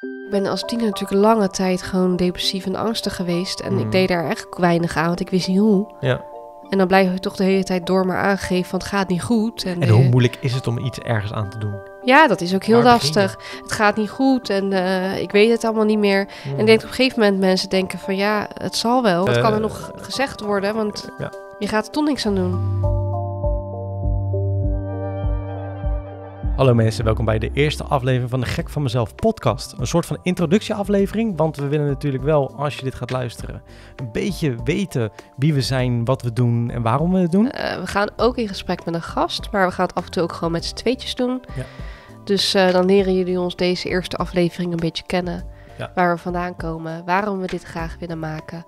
Ik ben als tiener natuurlijk lange tijd gewoon depressief en angstig geweest. En ik mm. deed daar echt weinig aan, want ik wist niet hoe. Ja. En dan blijf je toch de hele tijd door me aangeven van het gaat niet goed. En, en hoe eh, moeilijk is het om iets ergens aan te doen? Ja, dat is ook heel lastig. Het gaat niet goed en eh, ik weet het allemaal niet meer. En mm. ik denk op een gegeven moment mensen denken van ja, het zal wel. Wat eh, kan er nog gezegd worden? Want je gaat er toch niks aan doen. Hallo mensen, welkom bij de eerste aflevering van de Gek van Mezelf podcast. Een soort van introductieaflevering, want we willen natuurlijk wel, als je dit gaat luisteren, een beetje weten wie we zijn, wat we doen en waarom we het doen. Eh, we gaan ook in gesprek met een gast, maar we gaan het af en toe ook gewoon met z'n tweetjes doen. Ja. Dus eh, dan leren jullie ons deze eerste aflevering een beetje kennen. Waar we vandaan komen, waarom we dit graag willen maken.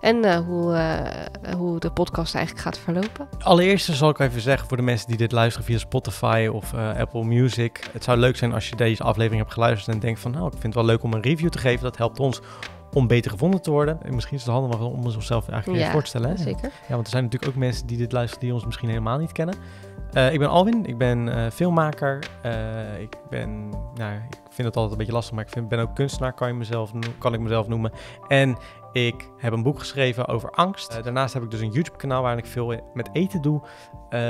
En eh, eh, hoe, de podcast eigenlijk gaat verlopen. Allereerst zal ik even zeggen voor de mensen die dit luisteren via Spotify of eh, Apple Music. Het zou leuk zijn als je deze aflevering hebt geluisterd en denkt van nou, ik vind het wel leuk om een review te geven. Dat helpt ons om beter gevonden te worden. En misschien is het handig om onszelf eigenlijk voor te stellen. Zeker. Ja, want er zijn natuurlijk ook mensen die dit luisteren die ons misschien helemaal niet kennen. ik ben Alwin, ik ben filmmaker. ik ben, nou, ik vind het altijd een beetje lastig, maar ik vind, ben ook kunstenaar, kan, je mezelf, kan ik mezelf noemen. En ik heb een boek geschreven over angst. Eh, daarnaast heb ik dus een YouTube-kanaal waar ik veel met eten doe. Eh,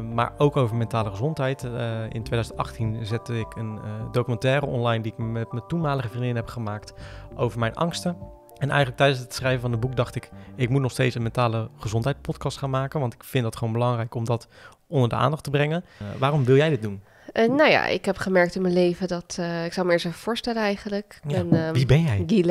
maar ook over mentale gezondheid. Eh, in 2018 zette ik een documentaire online die ik met mijn toenmalige vriendin heb gemaakt over mijn angsten. En eigenlijk tijdens het schrijven van het boek dacht ik, ik moet nog steeds een mentale gezondheid podcast gaan maken. Want ik vind dat gewoon belangrijk om dat onder de aandacht te brengen. waarom wil jij dit doen? nou ja, ik heb gemerkt in mijn leven dat... ik zou me eerst even voorstellen eigenlijk. Ehm, wie ben jij? Guy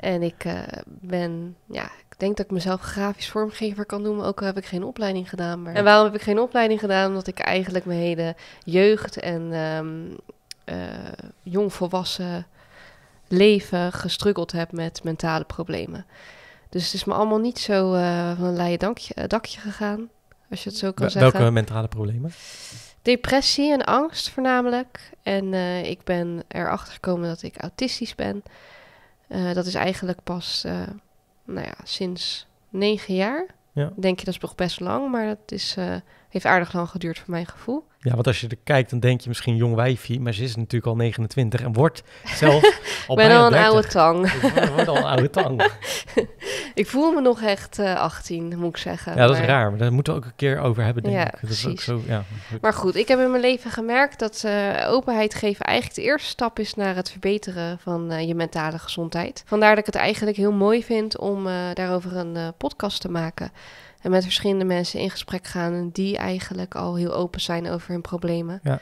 en ik eh, ben, ja, ik denk dat ik mezelf grafisch vormgever kan noemen, ook al heb ik geen opleiding gedaan. En waarom heb ik geen opleiding gedaan? Omdat ik eigenlijk mijn hele jeugd en um, uh, jongvolwassen leven gestruggeld heb met mentale problemen. Dus het is me allemaal niet zo eh, van een leien dakje, dakje gegaan, als je het zo kan zeggen. Welke mentale problemen? Depressie en angst voornamelijk. En ik ben erachter gekomen dat ik autistisch ben. Eh, dat is eigenlijk pas, eh, nou ja, sinds negen jaar. Ja. Denk je, dat is nog best lang, maar dat is, eh, heeft aardig lang geduurd voor mijn gevoel. Ja, want als je er kijkt, dan denk je misschien jong wijfie, maar ze is natuurlijk al 29 en wordt zelf al ben al een oude tang. Ik al een oude tang. ik voel me nog echt 18, eh, moet ik zeggen. Ja, dat is raar, maar daar moeten we ook een keer over hebben, denk ja, ik. Dat Is ook zo, ja. Maar goed, ik heb in mijn leven gemerkt dat eh, openheid geven eigenlijk de eerste stap is naar het verbeteren van eh, je mentale gezondheid. Vandaar dat ik het eigenlijk heel mooi vind om daarover een podcast te maken. En met verschillende mensen in gesprek gaan. die eigenlijk al heel open zijn over hun problemen. Ja.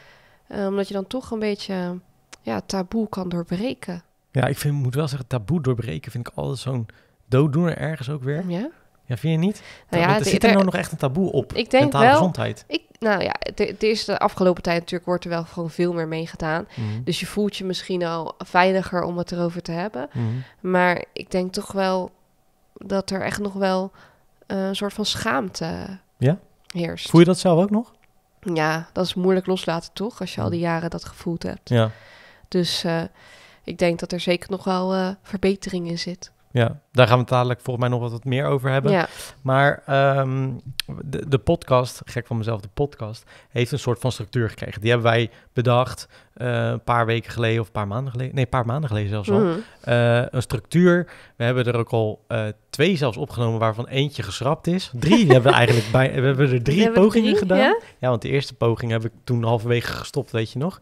Eh, omdat je dan toch een beetje ja, taboe kan doorbreken. Ja, ik vind, moet wel zeggen, taboe doorbreken vind ik altijd zo'n dooddoener ergens ook weer. Ja? Ja, vind je niet? Nou ja, er zit er nou nog echt een taboe op, ik denk wel, gezondheid. Ik, nou ja, het is de afgelopen tijd natuurlijk wordt er wel gewoon veel meer mee gedaan. Mhm. Dus je voelt je misschien al veiliger om het erover te hebben. Mhm. Maar ik denk toch wel dat er echt nog wel eh, een soort van schaamte ja? heerst. Voel je dat zelf ook nog? Ja, dat is moeilijk loslaten toch, als je al die jaren dat gevoeld hebt. Ja. Dus eh, ik denk dat er zeker nog wel eh, verbetering in zit ja, daar gaan we het dadelijk volgens mij nog wat, meer over hebben. Maar ehm, de, de, podcast, gek van mezelf, de podcast, heeft een soort van structuur gekregen. Die hebben wij bedacht eh, een paar weken geleden of een paar maanden geleden. Nee, een paar maanden geleden zelfs al. Mhm. Eh, een structuur. We hebben er ook al eh, twee zelfs opgenomen, waarvan eentje geschrapt is. Drie hebben we eigenlijk bij. We hebben er drie pogingen gedaan. Ja? ja? want de eerste poging heb ik toen halverwege gestopt, weet je nog.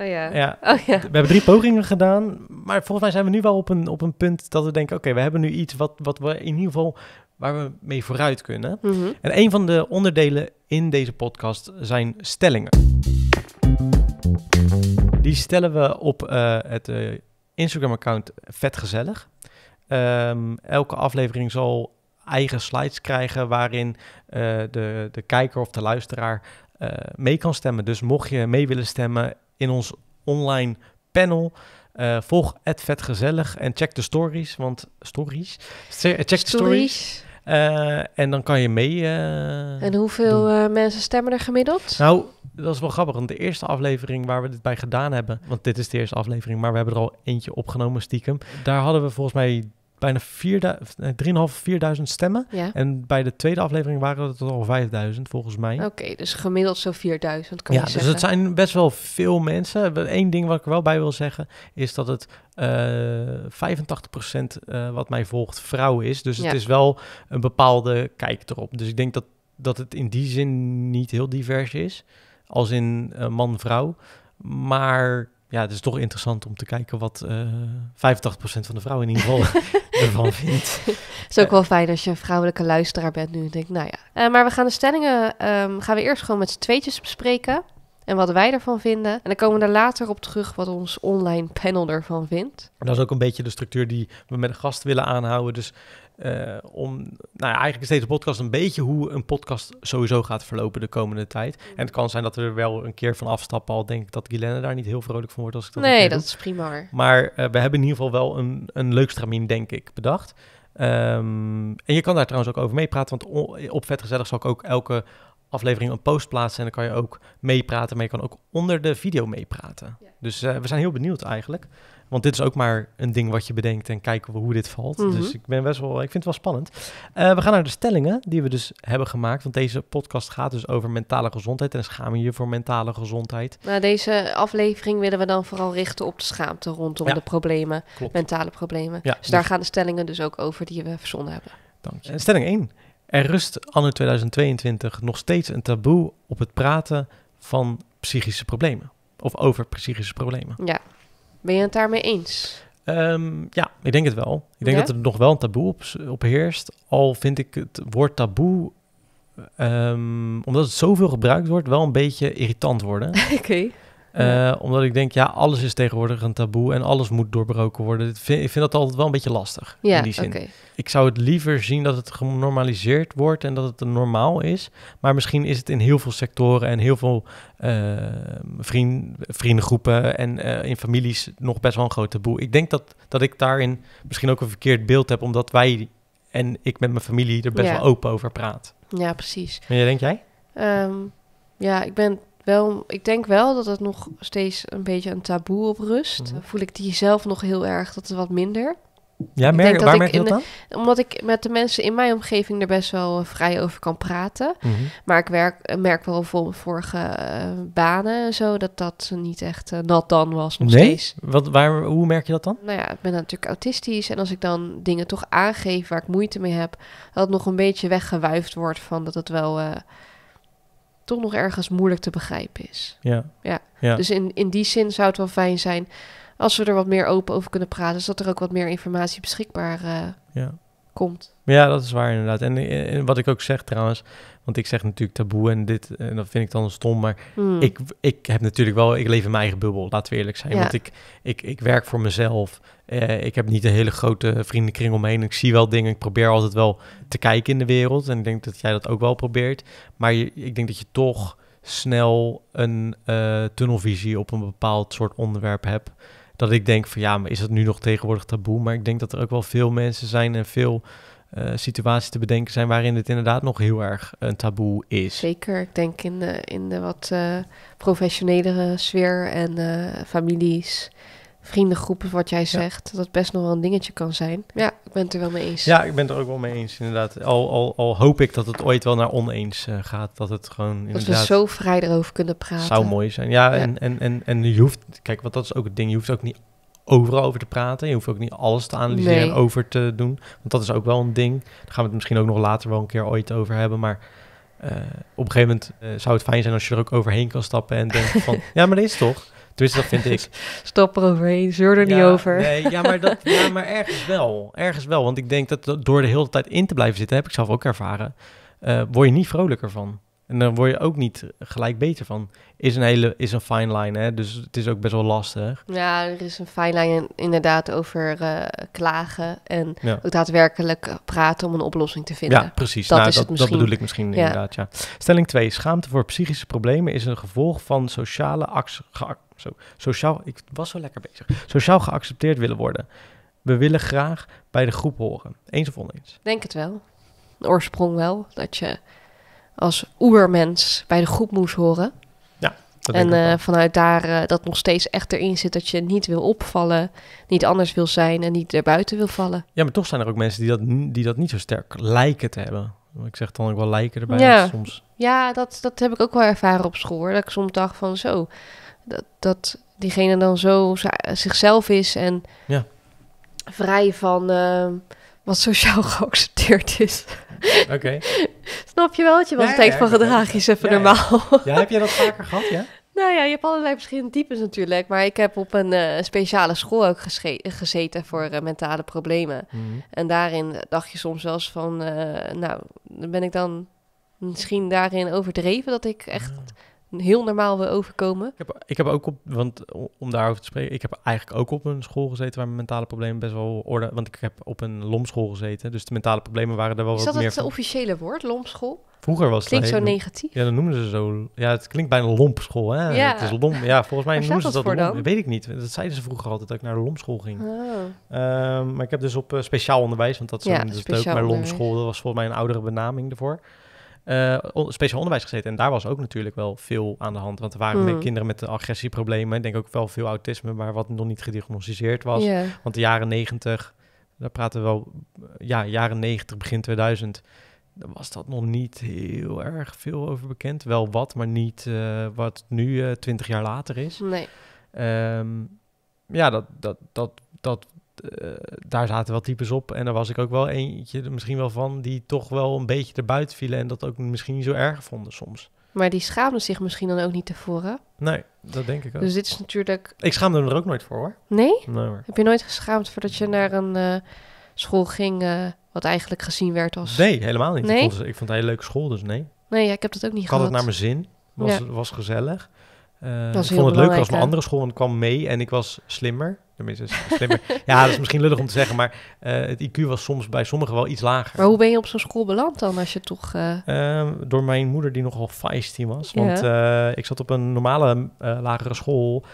Oh, ja. Oh, ja. We hebben drie pogingen gedaan, maar volgens mij zijn we nu wel op een, op een punt dat we denken, oké, we hebben nu iets wat, wat we in ieder geval waar we mee vooruit kunnen. Mhm. En een van de onderdelen in deze podcast zijn stellingen. Die stellen we op eh, het eh, Instagram-account Vetgezellig. Ehm, elke aflevering zal eigen slides krijgen waarin eh, de, de kijker of de luisteraar mee kan stemmen. Dus mocht je mee willen stemmen in ons online panel. Eh, volg het vet en check de stories. Want stories? Check stories. de stories. Eh, en dan kan je mee. Eh, en hoeveel mensen stemmen er gemiddeld? Nou, dat is wel grappig. Want de eerste aflevering waar we dit bij gedaan hebben. Want dit is de eerste aflevering, maar we hebben er al eentje opgenomen, stiekem. Daar hadden we volgens mij bijna 3.500, 4.000 eh, stemmen. En bij de tweede aflevering waren het al 5.000 volgens mij. Oké, dus gemiddeld zo 4.000 kan ja, je dus zeggen. dus het zijn best wel veel mensen. Eén ding wat ik wel bij wil zeggen is dat het uh, eh, 85% eh, wat mij volgt vrouw is. Dus het is wel een bepaalde kijk erop. Dus ik denk dat, dat het in die zin niet heel divers is. Als in man-vrouw. Maar ja, het is toch interessant om te kijken wat uh, eh, 85% van de vrouwen in ieder geval ervan vindt. Het is ook wel fijn als je een vrouwelijke luisteraar bent nu. Denk, nou ja. Eh, maar we gaan de stellingen ehm, gaan we eerst gewoon met z'n tweetjes bespreken. En wat wij ervan vinden. En dan komen we er later op terug wat ons online panel ervan vindt. Dat is ook een beetje de structuur die we met een gast willen aanhouden. Dus eh, om, nou ja, eigenlijk is deze podcast een beetje hoe een podcast sowieso gaat verlopen de komende tijd. Mm. En het kan zijn dat we er wel een keer van afstappen, al denk ik dat Guilaine daar niet heel vrolijk van wordt als ik dat Nee, dat is prima Maar eh, we hebben in ieder geval wel een, een leuk stramien, denk ik, bedacht. Ehm, en je kan daar trouwens ook over meepraten, want op Vet Gezellig zal ik ook elke aflevering een post plaatsen. En dan kan je ook meepraten, maar je kan ook onder de video meepraten. Dus eh, we zijn heel benieuwd eigenlijk. Want dit is ook maar een ding wat je bedenkt en kijken hoe dit valt. Mhm. Dus ik ben best wel, ik vind het wel spannend. Eh, we gaan naar de stellingen die we dus hebben gemaakt. Want deze podcast gaat dus over mentale gezondheid en schamen je voor mentale gezondheid. Nou, deze aflevering willen we dan vooral richten op de schaamte rondom de problemen, mentale problemen. Ja, dus, daar dus- gaan de stellingen dus ook over die we verzonnen hebben. Dank je. Eh, stelling 1. Er rust anno 2022 nog steeds een taboe op het praten van psychische problemen. Of over psychische problemen. Ja, ben je het daarmee eens? Ehm, ja, ik denk het wel. Ik denk dat er nog wel een taboe op, op, heerst. Al vind ik het woord taboe, ehm, omdat het zoveel gebruikt wordt, wel een beetje irritant worden. Oké. Eh, omdat ik denk, ja, alles is tegenwoordig een taboe en alles moet doorbroken worden. Ik vind, dat altijd wel een beetje lastig. Ja, in die zin. Ik zou het liever zien dat het genormaliseerd wordt en dat het normaal is. Maar misschien is het in heel veel sectoren en heel veel uh, vriend, vriendengroepen en eh, in families nog best wel een groot taboe. Ik denk dat, dat ik daarin misschien ook een verkeerd beeld heb, omdat wij en ik met mijn familie er best wel open over praat. Ja, precies. En jij, denk jij? Ehm, ja, ik ben wel, ik denk wel dat het nog steeds een beetje een taboe op rust. Mhm. Voel ik die zelf nog heel erg, dat het wat minder. Ja, merk, ik waar merk je dat Omdat ik met de mensen in mijn omgeving er best wel eh, vrij over kan praten. Mhm. Maar ik werk, eh, merk wel voor vorige eh, banen en zo dat dat niet echt nat dan was nog nee? steeds. Wat, waar, hoe merk je dat dan? Nou ja, ik ben natuurlijk autistisch. En als ik dan dingen toch aangeef waar ik moeite mee heb... dat nog een beetje weggewuifd wordt van dat het wel toch nog ergens moeilijk te begrijpen is. Ja. Ja. ja. Dus in, in die zin zou het wel fijn zijn als we er wat meer open over kunnen praten, zodat er ook wat meer informatie beschikbaar eh, ja. komt. Ja, dat is waar inderdaad. En, eh, en, wat ik ook zeg trouwens, want ik zeg natuurlijk taboe en dit, en dat vind ik dan stom, maar hmm. ik, ik heb natuurlijk wel, ik leef in mijn eigen bubbel, laten we eerlijk zijn. Want ik, ik, ik werk voor mezelf. Eh, ik heb niet een hele grote vriendenkring omheen. Ik zie wel dingen, ik probeer altijd wel te kijken in de wereld. En ik denk dat jij dat ook wel probeert. Maar ik denk dat je toch snel een eh, tunnelvisie op een bepaald soort onderwerp hebt dat ik denk van ja, maar is dat nu nog tegenwoordig taboe? Maar ik denk dat er ook wel veel mensen zijn en veel Situatie eh, situaties te bedenken zijn waarin het inderdaad nog heel erg een taboe is. Zeker, ik denk in de, in de wat uh, professionelere sfeer en eh, families, vriendengroepen, wat jij zegt, dat dat best nog wel een dingetje kan zijn. Ja, ik ben er wel mee eens. Ja, ik ben er ook wel mee eens, inderdaad. Al, al, al hoop ik dat het ooit wel naar oneens gaat, dat het gewoon inderdaad... Dat we zo vrij erover kunnen praten. Zou mooi zijn, ja. En, en, en, en je hoeft, kijk, want dat is ook het ding, je hoeft ook niet overal over te praten. Je hoeft ook niet alles te analyseren en over te doen. Want dat is ook wel een ding. Daar gaan we het misschien ook nog later wel een keer ooit over hebben. Maar eh, op een gegeven moment eh, zou het fijn zijn als je er ook overheen kan stappen en denkt van, ja, maar is toch? Tenminste, dat vind ik. Stop er overheen, zeur er niet over. Nee, ja, maar dat, ja, maar ergens wel. Ergens wel, want ik denk dat door de hele tijd in te blijven zitten, heb ik zelf ook ervaren, eh, word je niet vrolijker van. En dan word je ook niet eh, gelijk beter van. Is een hele is een fine line, hè? dus het is ook best wel lastig. Ja, er is een fine line inderdaad over eh, klagen en ook daadwerkelijk praten om een oplossing te vinden. Ja, precies. Dat, nou, is het dat bedoel ik misschien inderdaad, ja. Stelling 2. Schaamte voor psychische problemen is een gevolg van sociale actie. Zo, sociaal, ik was zo lekker bezig. Sociaal geaccepteerd willen worden. We willen graag bij de groep horen. Eens of oneens? Denk het wel. oorsprong wel, dat je als oermens bij de groep moest horen. Ja, en eh, vanuit daar eh, dat nog steeds echt erin zit dat je niet wil opvallen, niet anders wil zijn en niet erbuiten wil vallen. Ja, maar toch zijn er ook mensen die dat, die dat niet zo sterk lijken te hebben. Ik zeg dan ook wel lijken erbij ja. soms. Ja, dat, dat heb ik ook wel ervaren op school. Hoor. Dat ik soms dacht van zo, dat, dat diegene dan zo zichzelf is en ja. vrij van eh, wat sociaal geaccepteerd is. Oké. Snap je wel dat je wel denkt van gedrag is even normaal. Ja. heb je dat vaker gehad, ja? Nou ja, je hebt allerlei verschillende types natuurlijk. Maar ik heb op een eh, speciale school ook gezeten voor eh, mentale problemen. Mhm. En daarin dacht je soms wel eens van, uh, nou, ben ik dan misschien daarin overdreven dat ik echt... Ah heel normaal wil overkomen. Ik heb, ik heb ook op, want om daarover te spreken, ik heb eigenlijk ook op een school gezeten waar mijn mentale problemen best wel orde. Want ik heb op een lomschool gezeten, dus de mentale problemen waren er wel wat meer. Is dat het officiële woord, lomschool? Vroeger was klinkt het. Klinkt zo negatief. Ja, dan noemden ze zo. Ja, het klinkt bijna lompschool. Hè? Ja. Het is lomp. Ja, volgens mij noemden ze dat, Weet ik niet. Dat zeiden ze vroeger altijd dat ik naar de lomschool ging. Oh. Ehm, maar ik heb dus op eh, speciaal onderwijs, want dat is dus ook. Maar dat was volgens mij een oudere benaming ervoor uh, speciaal onderwijs gezeten. En daar was ook natuurlijk wel veel aan de hand. Want er waren hmm. kinderen met agressieproblemen. Ik denk ook wel veel autisme, maar wat nog niet gediagnosticeerd was. Want de jaren 90, daar praten we wel, ja, jaren 90, begin 2000 was dat nog niet heel erg veel over bekend. Wel wat, maar niet eh, wat nu eh, twintig jaar later is. Nee. Ehm, ja, dat, dat, dat, dat eh, daar zaten wel types op. En daar was ik ook wel eentje misschien wel van die toch wel een beetje buiten vielen en dat ook misschien niet zo erg vonden soms. Maar die schaamden zich misschien dan ook niet tevoren. Nee, dat denk ik ook. Dus dit is natuurlijk... Ik schaamde me er ook nooit voor hoor. Nee? Heb je nooit geschaamd voordat je naar een eh, school ging eh, wat eigenlijk gezien werd als... Nee, helemaal niet. Nee? Ik, vond, ik vond een hele leuke school, dus nee. Nee, ja, ik heb dat ook niet gehad. had het naar mijn zin. Was, was gezellig. Uh, ik vond het leuker als mijn andere school, want kwam mee en ik was slimmer ja, dat is misschien lullig om te zeggen, maar eh, het IQ was soms bij sommigen wel iets lager. Maar hoe ben je op zo'n school beland dan, als je toch... Eh, ehm, door mijn moeder, die nogal feisty was. Want eh, ik zat op een normale lagere school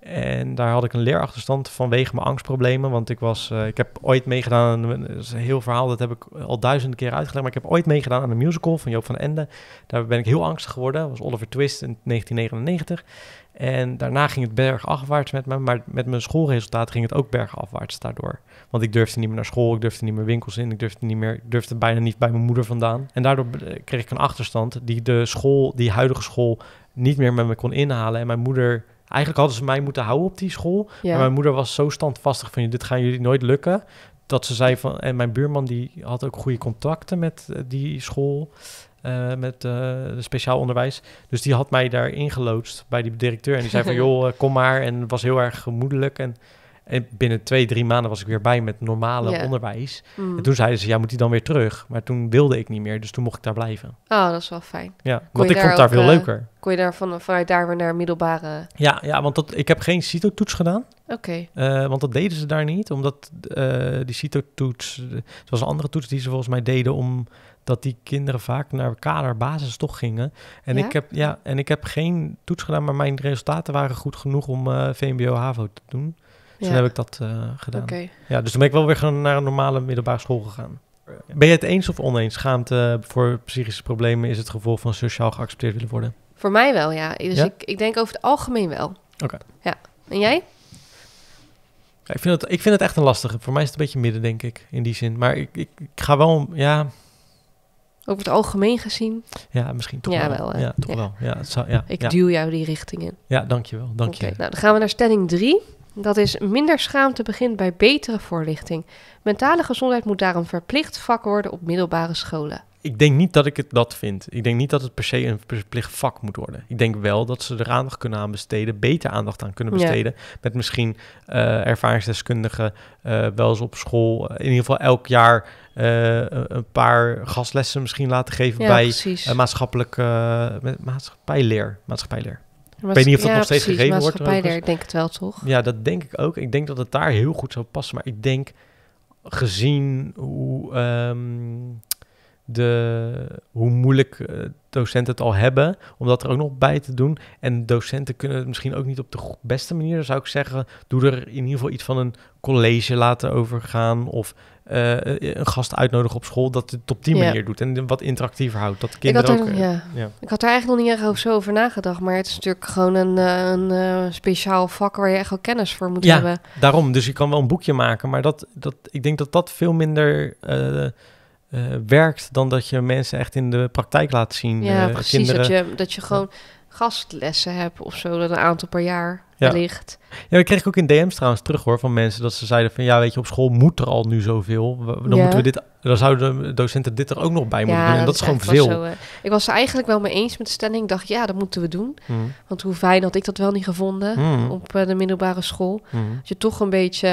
en daar had ik een leerachterstand vanwege mijn angstproblemen. Want ik, was, ik heb ooit meegedaan, dat is een heel verhaal, dat heb ik al duizenden keer uitgelegd. Maar ik heb ooit meegedaan aan een musical van Joop van Ende. Daar ben ik heel angstig geworden. Dat was Oliver Twist in 1999. En daarna ging het bergafwaarts met me, maar met mijn schoolresultaten ging het ook bergafwaarts daardoor. Want ik durfde niet meer naar school, ik durfde niet meer winkels in, ik durfde, niet meer, ik durfde bijna niet bij mijn moeder vandaan. En daardoor eh, kreeg ik een achterstand die de school, die huidige school, niet meer met me kon inhalen. En mijn moeder Eigenlijk hadden ze mij moeten houden op die school. Maar mijn moeder was zo standvastig van... dit gaan jullie nooit lukken. Dat ze zei van... en mijn buurman die had ook goede contacten met eh, die school. Eh, met eh, speciaal onderwijs. Dus die had mij daar ingeloodst bij die directeur. En die zei van, joh, eh, kom maar. En was heel erg gemoedelijk. En, en binnen twee, drie maanden was ik weer bij met normale onderwijs. Mm. En toen zeiden ze, ja, moet die dan weer terug? Maar toen wilde ik niet meer, dus toen mocht ik daar blijven. Oh, dat is wel fijn. Ja, want ik vond het daar veel leuker. Kon je daar van, vanuit daar weer naar middelbare... Ja, ja want dat, ik heb geen CITO-toets gedaan. Oké. want dat deden ze daar niet, omdat die CITO-toets... Het was een andere toets die ze volgens mij deden om dat die kinderen vaak naar kaderbasis toch gingen. En, ik, heb, ja, en ik heb geen toets gedaan, maar mijn resultaten waren goed genoeg om eh, VMBO-HAVO te doen. Dus dan heb ik dat eh, gedaan. Ja, dus toen ben ik wel weer naar een normale middelbare school gegaan. Ben je het eens of oneens? Schaamte eh, voor psychische problemen is het gevolg van sociaal geaccepteerd willen worden? Voor mij wel, ja. Dus Ik, ik denk over het algemeen wel. Oké. Ja. En jij? ik, vind het, ik vind het echt een lastige. Voor mij is het een beetje midden, denk ik, in die zin. Maar ik, ik, ik ga wel... Ja, over het algemeen gezien? Ja, misschien toch wel. ja, toch wel. Ja, ja, Ik duw jou die richting in. Ja, dankjewel. Dank je. Nou, dan gaan we naar stelling 3. Dat is minder schaamte begint bij betere voorlichting. Mentale gezondheid moet daarom verplicht vak worden op middelbare scholen ik denk niet dat ik het dat vind. Ik denk niet dat het per se een verplicht vak moet worden. Ik denk wel dat ze er aandacht kunnen aan besteden, beter aandacht aan kunnen besteden. Met misschien eh, ervaringsdeskundigen eh, wel eens op school. Eh, in ieder geval elk jaar een paar gastlessen misschien laten geven bij maatschappelijk maatschappijleer. maatschappijleer. Ik weet niet of dat nog steeds gegeven wordt. Maatschappijleer, ik denk het wel, toch? Ja, dat denk ik ook. Ik denk dat het daar heel goed zou passen. Maar ik denk gezien hoe. Ehm, de, hoe moeilijk eh, docenten het al hebben om dat er ook nog bij te doen. En docenten kunnen het misschien ook niet op de beste manier, zou ik zeggen. Doe er in ieder geval iets van een college laten overgaan of eh, een gast uitnodigen op school dat het op die manier doet en wat interactiever houdt. Dat kinderen ik had ook. Eh, ja. Ik had daar eigenlijk nog niet echt over zo over nagedacht, maar het is natuurlijk gewoon een, een, speciaal vak waar je echt ook kennis voor moet hebben. Daarom, dus je kan wel een boekje maken, maar dat, dat, ik denk dat dat veel minder. Eh, werkt dan dat je mensen echt in de praktijk laat zien. Ja, eh, precies. Dat, je, dat je gewoon gastlessen hebt of zo, dat een aantal per jaar ja. Ja, we kregen ook in DM's trouwens terug hoor van mensen dat ze zeiden van ja, weet je, op school moet er al nu zoveel. Dan moeten we dit, dan zouden docenten dit er ook nog bij moeten doen. En dat, is gewoon veel. Zo, eh. ik was eigenlijk wel mee eens met de stelling. Ik dacht ja, dat moeten we doen. Hmm. Want hoe fijn had ik dat wel niet gevonden hmm. op de middelbare school. Hmm. Dat je toch een beetje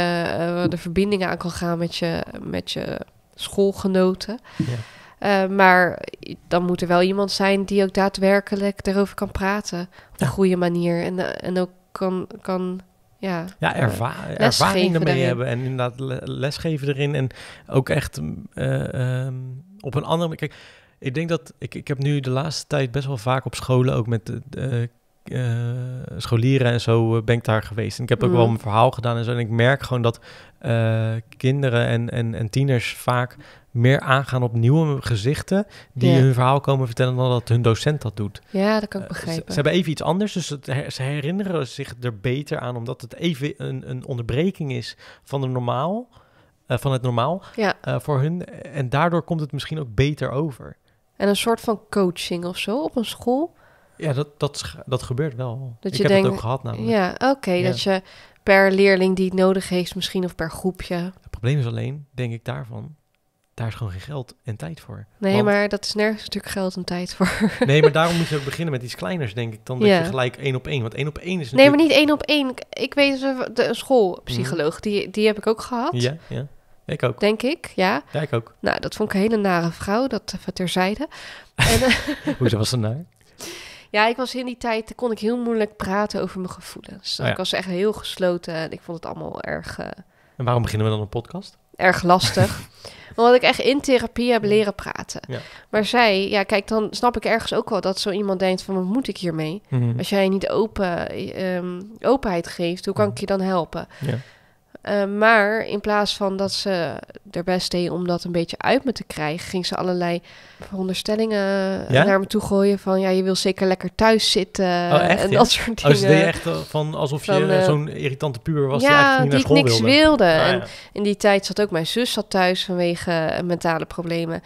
de verbindingen aan kan gaan met je, met je schoolgenoten. Ja. Eh, maar dan moet er wel iemand zijn die ook daadwerkelijk daarover kan praten. Op ja. een goede manier. En, eh, en ook kan, kan ja, ja eh, erva ervaring ermee hebben. En inderdaad lesgeven erin. En ook echt ehm, op een andere manier. Kijk, ik denk dat ik, ik heb nu de laatste tijd best wel vaak op scholen ook met de. Eh, scholieren en zo eh, ben ik daar geweest. En ik heb ook wel mhm. mijn verhaal gedaan en zo. En ik merk gewoon dat eh, kinderen en, en, en tieners vaak meer aangaan op nieuwe gezichten die hun verhaal komen vertellen dan dat hun docent dat doet. Ja, dat kan ik begrijpen. Ze, hebben even iets anders, dus ze herinneren zich er beter aan omdat het even een, een onderbreking is van, de normaal, van het normaal ja. voor hun. En daardoor komt het misschien ook beter over. En een soort van coaching of zo op een school? Ja, dat, dat, dat gebeurt wel. Dat ik je heb dat ook gehad namelijk. Ja, oké. Dat je per leerling die het nodig heeft misschien of per groepje. Het probleem is alleen, denk ik daarvan, daar is gewoon geen geld en tijd voor. Nee, maar dat is nergens natuurlijk geld en tijd voor. nee, maar daarom moet je ook beginnen met iets kleiners, denk ik, dan dat je gelijk één op één. Want één op één is natuurlijk... Nee, maar niet één op één. Ik weet, de schoolpsycholoog, mhm. die, die heb ik ook gehad. Ja, ja. Ik ook. Denk ik, ja. Ja, ik ook. Nou, dat vond ik een hele nare vrouw, dat even terzijde. En, eh, Hoezo was ze naar? Ja, ik was in die tijd, kon ik heel moeilijk praten over mijn gevoelens. Oh ik was echt heel gesloten en ik vond het allemaal erg... Eh, en waarom beginnen we dan een podcast? Erg lastig. Omdat ik echt in therapie heb leren praten. Maar zij, ja, kijk, dan snap ik ergens ook wel dat zo iemand denkt van, wat moet ik hiermee? Mhm. Als jij niet open, ehm, openheid geeft, hoe kan mhm. ik je dan helpen? Ja. Eh, maar in plaats van dat ze best deed om dat een beetje uit me te krijgen, ging ze allerlei veronderstellingen naar me toe gooien van ja, je wil zeker lekker thuis zitten oh, en dat soort dingen. Oh, ze deed echt eh, van alsof je eh, zo'n irritante puber was ja, die niks wilde. Ah, en in die tijd zat ook mijn zus zat thuis vanwege eh, mentale problemen.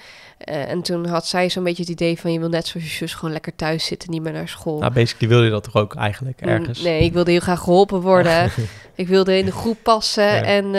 en toen had zij zo'n beetje het idee van je wil net zoals je zus gewoon lekker thuis zitten, niet meer naar school. Nou, basically wilde je dat toch ook eigenlijk mm, ergens? Nee, ik wilde heel graag geholpen worden. ik wilde in de groep passen en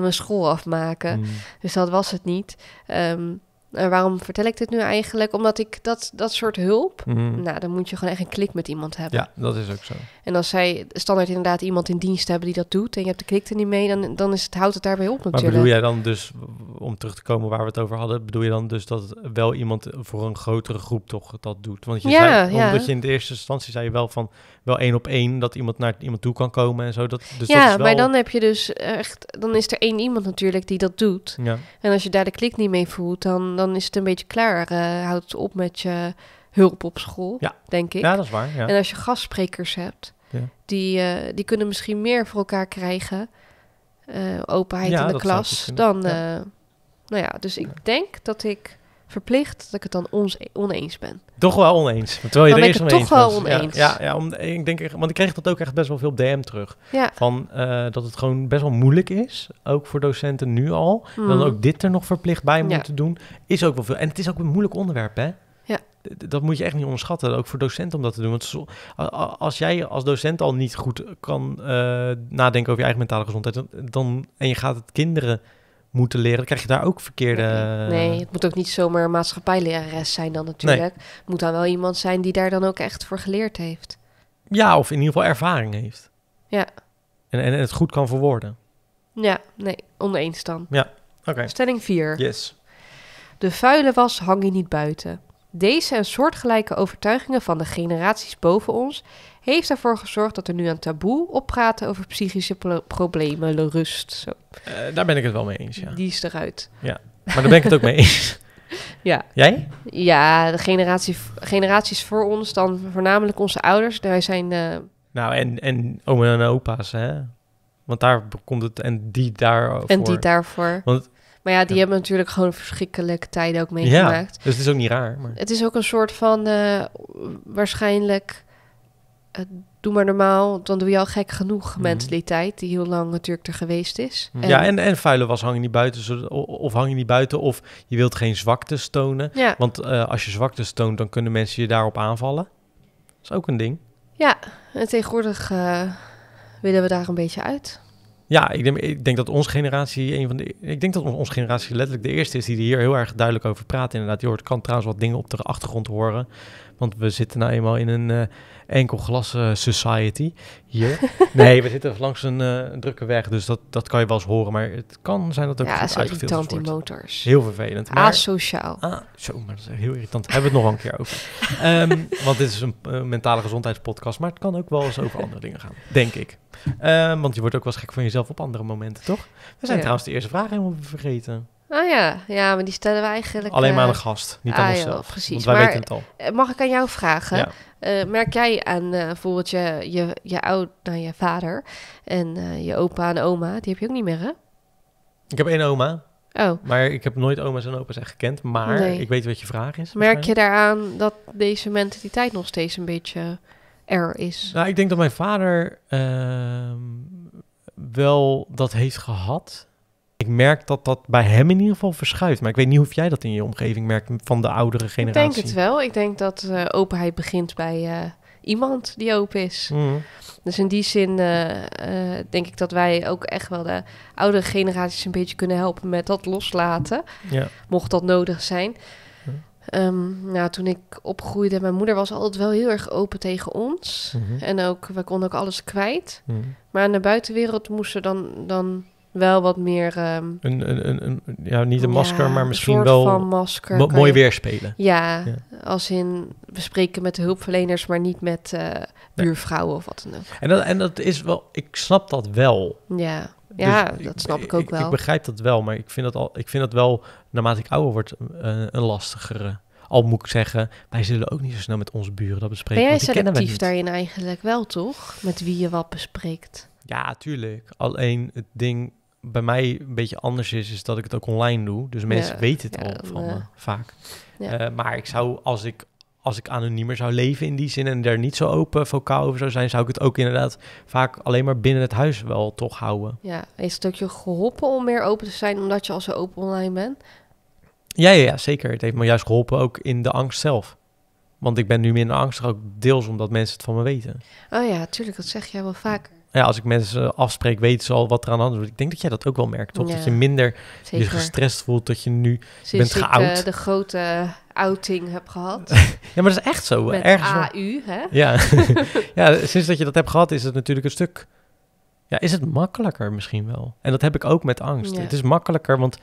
mijn school afmaken. Mm. Dus dat was het niet. Ehm, eh, waarom vertel ik dit nu eigenlijk? Omdat ik dat, dat soort hulp, mhm. nou, dan moet je gewoon echt een klik met iemand hebben. Ja, dat is ook zo. En als zij standaard inderdaad iemand in dienst hebben die dat doet en je hebt de klik er niet mee, dan, dan is het, houdt het daarbij op natuurlijk. Maar bedoel jij dan dus, om terug te komen waar we het over hadden, bedoel je dan dus dat wel iemand voor een grotere groep toch dat doet? Want je ja, zei, omdat je in de eerste instantie zei je wel van, wel één op één, dat iemand naar iemand toe kan komen en zo. Dat, dus ja, maar dan heb je dus echt, dan is er één iemand natuurlijk die dat doet. Ja. En als je daar de klik niet mee voelt, dan dan is het een beetje klaar. Uh, houdt het op met je hulp op school, denk ik. Ja, dat is waar. En als je gastsprekers hebt, die, eh, die kunnen misschien meer voor elkaar krijgen, eh, openheid in de klas, dan... nou ja, dus ik denk dat ik verplicht dat ik het dan ons oneens ben. Toch wel oneens. Terwijl je er eerst toch wel oneens. Ja, ja, om, ik denk, want ik kreeg dat ook echt best wel veel DM terug. Ja. Van eh, dat het gewoon best wel moeilijk is, ook voor docenten nu al. Mm. Dan ook dit er nog verplicht bij moeten doen, is ook wel veel. En het is ook een moeilijk onderwerp, hè? Ja. Dat moet je echt niet onderschatten, ook voor docenten om dat te doen. Want als jij als docent al niet goed kan eh, nadenken over je eigen mentale gezondheid, dan en je gaat het kinderen moeten leren, krijg je daar ook verkeerde... Eh, nee, het moet ook niet zomaar een maatschappijlerares zijn dan natuurlijk. Het moet dan wel iemand zijn die daar dan ook echt voor geleerd heeft. Ja, of in ieder geval ervaring heeft. Ja. En, en, het goed kan verwoorden. Ja, nee, oneens dan. Ja, oké. Stelling 4. Yes. De vuile was hang je niet buiten. Deze en soortgelijke overtuigingen van de generaties boven ons heeft ervoor gezorgd dat er nu een taboe op praten over psychische problemen rust. Zo. Eh, daar ben ik het wel mee eens. Ja. Die is eruit. Ja, maar daar ben ik het ook mee eens. Ja. Jij? Ja, de generatie, generaties voor ons, dan voornamelijk onze ouders. Daar zijn. Eh, nou, en, en oma en opa's, hè? Want daar komt het. En die daarvoor. En die daarvoor. Want maar ja, die hebben natuurlijk gewoon verschrikkelijke tijden ook meegemaakt. Ja, dus het is ook niet raar. Maar... Het is ook een soort van eh, waarschijnlijk... Eh, doe maar normaal, dan doe je al gek genoeg mhm. mentaliteit... die heel lang natuurlijk er geweest is. Mhm. Ja, en, en vuile was hangen niet buiten. Of hang je niet buiten, of je wilt geen zwakte tonen. Ja. Want eh, als je zwakte toont, dan kunnen mensen je daarop aanvallen. Dat is ook een ding. Ja, en tegenwoordig willen we daar een beetje uit. Ja, ik denk, ik denk dat onze generatie een van de. Ik denk dat onze generatie letterlijk de eerste is die hier heel erg duidelijk over praat. Inderdaad, je hoort kan trouwens wat dingen op de achtergrond horen. Want we zitten nou eenmaal in een eh, enkel glas eh, society hier. nee, we zitten langs eh, een, drukke weg, dus dat, dat kan je wel eens horen. Maar het kan zijn dat ook ja, zo motors. Heel vervelend. Maar, Asociaal. Ah, zo, maar dat is heel irritant. Hebben we het nog een keer over. Ehm, want dit is een eh, mentale gezondheidspodcast, maar het kan ook wel eens over andere dingen gaan, denk ik. Ehm, want je wordt ook wel eens gek van jezelf op andere momenten, toch? We zijn trouwens de eerste vraag helemaal vergeten. Oh ja, ja, maar die stellen we eigenlijk... Alleen maar aan de eh, gast, niet aan ah, onszelf. Precies. Want wij weten het al. Eh, mag ik aan jou vragen? Eh, merk jij aan bijvoorbeeld je, je, je, oud, nou, je vader en je opa en oma? Die heb je ook niet meer, hè? Ik heb één oma. Oh. Maar ik heb nooit oma's en opa's echt gekend. Maar ik weet wat je vraag is. Merk je daaraan dat deze mentaliteit nog steeds een beetje er is? Nou, ik denk dat mijn vader ehm, wel dat heeft gehad. Ik merk dat dat bij hem in ieder geval verschuift. Maar ik weet niet of jij dat in je omgeving merkt van de oudere generatie. Ik denk het wel. Ik denk dat eh, openheid begint bij eh, iemand die open is. Mhm. Dus in die zin eh, denk ik dat wij ook echt wel de oudere generaties een beetje kunnen helpen met dat loslaten. Ja. Mocht dat nodig zijn. Ehm, nou, toen ik opgroeide, mijn moeder was altijd wel heel erg open tegen ons. Mhm. En ook, we konden ook alles kwijt. Mhm. Maar aan de buitenwereld moesten dan, dan wel wat meer... Ehm, een, een, een, ja, niet een masker, maar misschien wel van masker, mooi weerspelen. Ja, als in we spreken met de hulpverleners, maar niet met eh, buurvrouwen of wat dan ook. En dat, en dat is wel, ik snap dat wel. Ja. Dus ja, dat snap ik, ook wel. Ik begrijp dat wel, maar ik vind dat, al, ik vind dat wel, naarmate ik ouder word, een, eh, een lastigere. Al moet ik zeggen, wij zullen ook niet zo snel met onze buren dat bespreken. Ben jij selectief daarin eigenlijk wel, toch? Met wie je wat bespreekt. Ja, tuurlijk. Alleen het ding bij mij een beetje anders is, is dat ik het ook online doe. Dus mensen weten het ja, al van me, eh, vaak. Eh, maar ik zou, als ik, als ik anoniemer zou leven in die zin en daar niet zo open vocaal over zou zijn, zou ik het ook inderdaad vaak alleen maar binnen het huis wel toch houden. Ja, is het ook je geholpen om meer open te zijn omdat je al zo open online bent? Ja, ja, ja, zeker. Het heeft me juist geholpen ook in de angst zelf. Want ik ben nu minder angstig, ook deels omdat mensen het van me weten. Oh ja, tuurlijk, dat zeg jij wel vaak ja, als ik mensen afspreek, weten ze al wat er aan de hand is. Ik denk dat jij dat ook wel merkt, toch? dat je minder je gestrest voelt, dat je nu bent eh, geout. de grote outing heb gehad. ja, maar dat is echt zo. Met Ergens AU, hè? Ja. ja, sinds dat je dat hebt gehad, is het natuurlijk een stuk... Ja, is het makkelijker misschien wel. En dat heb ik ook met angst. Het is makkelijker, want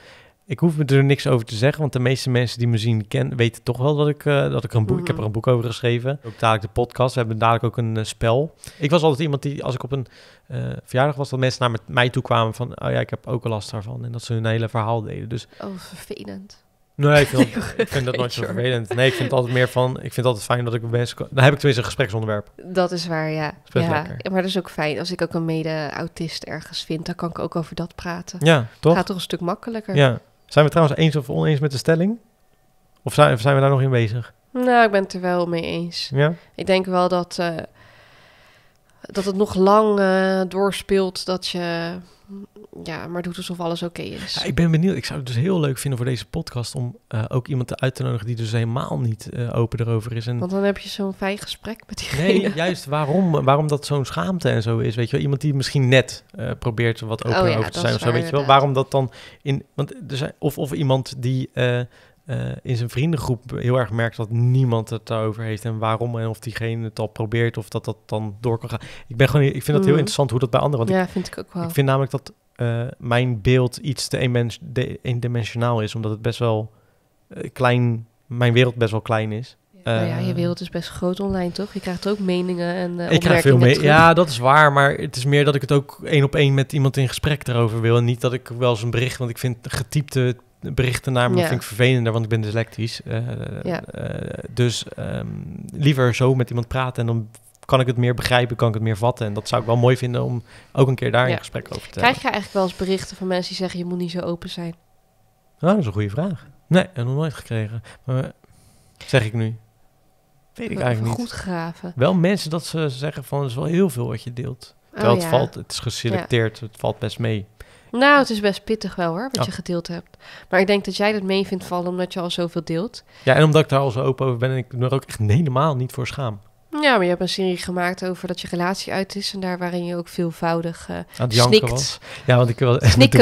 ik hoef me er niks over te zeggen, want de meeste mensen die me zien kennen weten toch wel dat ik, eh, dat ik een boek... Ik heb er mhm. een boek over geschreven. Ook dadelijk de podcast. We hebben dadelijk ook een eh, spel. Ik was altijd iemand die, als ik op een eh, verjaardag was... dat mensen naar mij toe kwamen van... oh ja, ik heb ook last daarvan. En dat ze hun hele verhaal deden. Dus, oh, vervelend. Nee, ik vind, dat, ik vind dat nooit zo vervelend. Nee, ik vind het altijd meer van... Ik vind het altijd fijn dat ik mensen... Dan heb ik tenminste een gespreksonderwerp. Dat is waar, ja. maar dat is ook fijn. Als ik ook een mede-autist ergens vind... dan kan ik ook over dat praten. Ja, toch? Gaat toch een stuk makkelijker. Ja, zijn we trouwens eens of oneens met de stelling? Of zijn, zijn we daar nog in bezig? Nou, ik ben het er wel mee eens. Ja? Ik denk wel dat, eh, dat het nog lang eh, doorspeelt dat je ja, maar doet alsof alles oké is. ik ben benieuwd. Ik zou het dus heel leuk vinden voor deze podcast om eh, ook iemand uit te nodigen die dus helemaal niet eh, open erover is. En... Want dan heb je zo'n fijn gesprek met diegene. Nee, juist waarom, waarom dat zo'n schaamte en zo is. Weet je wel, iemand die misschien net uh, probeert wat oh open over te zijn of zo. Weet je wel, waarom dat dan in. Want er zijn, of, of iemand die eh, in zijn vriendengroep heel erg merkt dat niemand het daarover heeft en waarom en of diegene het al probeert of dat dat dan door kan gaan. Ik, ben gewoon, ik vind dat heel mm. interessant hoe dat bij anderen. ja, vind ik ook wel. Ik vind namelijk dat eh, mijn beeld iets te eendimensionaal is, omdat het best wel eh, klein, mijn wereld best wel klein is. Ja, nou ja, je wereld is best groot online, toch? Je krijgt ook meningen en uh, Ik krijg veel meer. Ja, dat is waar. Maar het is meer dat ik het ook één op één met iemand in gesprek erover wil. En niet dat ik wel eens een bericht... Want ik vind getypte berichten naar Dat vind ik vervelender, want ik ben dyslectisch. Eh, eh, dus ehm, liever zo met iemand praten en dan kan ik het meer begrijpen, kan ik het meer vatten. En dat zou ik wel mooi vinden om ook een keer daar in een gesprek over te hebben. Krijg je eigenlijk wel eens berichten van mensen die zeggen je moet niet zo open zijn? Ah, dat is een goede vraag. Nee, en nog nooit gekregen. Maar zeg ik nu. Weet ik eigenlijk niet. Goed graven. Wel mensen dat ze zeggen van, het is wel heel veel wat je deelt. Oh het valt, het is geselecteerd, het valt best mee. Nou, het is best pittig wel hoor, wat je oh. gedeeld hebt. Maar ik denk dat jij dat mee vindt vallen omdat je al zoveel deelt. Ja, en omdat ik daar al zo open over ben en ik me er ook echt helemaal niet voor schaam. Ja, maar je hebt een serie gemaakt over dat je relatie uit is en daar waarin je ook veelvoudig uh, aan het snikt. Was. Ja, want ik wil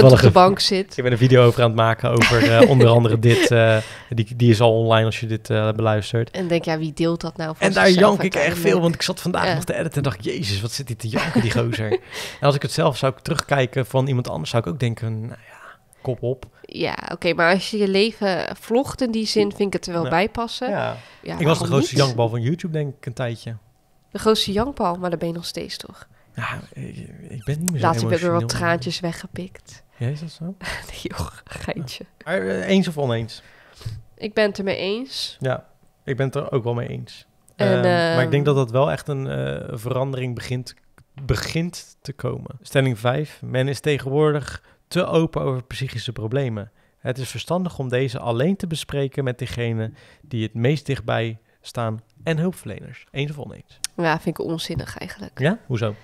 op de bank zit. Ik ben een video over aan het maken over eh, onder andere dit. Eh, die, die is al online als je dit beluistert. En denk ja, wie deelt dat nou? en daar jank ik echt veel, want ik zat vandaag nog te editen en dacht jezus, wat zit die te janken die gozer. en als ik het zelf zou terugkijken van iemand anders, zou ik ook denken, nou kop op. Ja, oké, maar als je je leven vlogt in die zin, vind ik het er wel nou, bij passen. Ja. ik was de grootste jankbal van YouTube, denk ik, een tijdje. De grootste jankbal, maar daar ben je nog steeds toch? Ja, ik, ben niet meer zo Laatst heb wat traantjes weggepikt. Ja, is dat zo? nee, geintje. Eh, eens of oneens? Ik ben het er mee eens. Ja, ik ben het er ook wel mee eens. Ehm, maar ik ehm, denk dat dat wel echt een eh, verandering begint, begint te komen. Stelling 5. Men is tegenwoordig te open over psychische problemen. Het is verstandig om deze alleen te bespreken met degenen die het meest dichtbij staan en hulpverleners. Eens of oneens? Ja, vind ik onzinnig eigenlijk. Ja? Hoezo?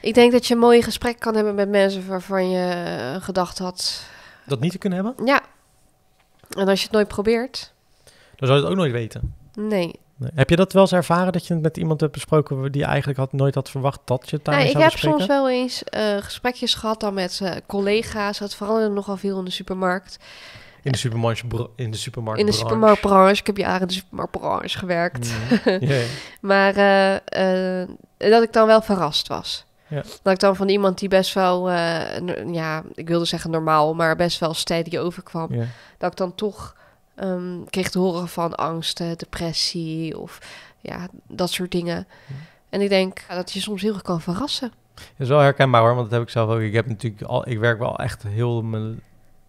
Ik denk dat je een mooi gesprek kan hebben met mensen waarvan je gedacht had... Dat niet te kunnen hebben? Ja. En als je het nooit probeert... Dan zou je het ook nooit weten. Nee, heb je dat wel eens ervaren dat je het met iemand hebt besproken die eigenlijk had, nooit had verwacht dat je het daar nee, zou Ik heb soms wel eens eh, gesprekjes gehad dan met eh, collega's. het veranderde nogal veel in de supermarkt. In de supermarkt, in de supermarkt. In de supermarktbranche. Ik heb jaren in de supermarktbranche gewerkt. Mm. maar eh, dat ik dan wel verrast was. Ja. Dat ik dan van iemand die best wel, ja, ik wilde zeggen normaal, maar best wel steady overkwam, dat ik dan toch um, kreeg te horen van angsten, depressie of ja, dat soort dingen. En ik denk dat je soms heel erg kan verrassen. Dat is wel herkenbaar hoor, want dat heb ik zelf ook. Ik heb natuurlijk al, ik werk wel echt heel mijn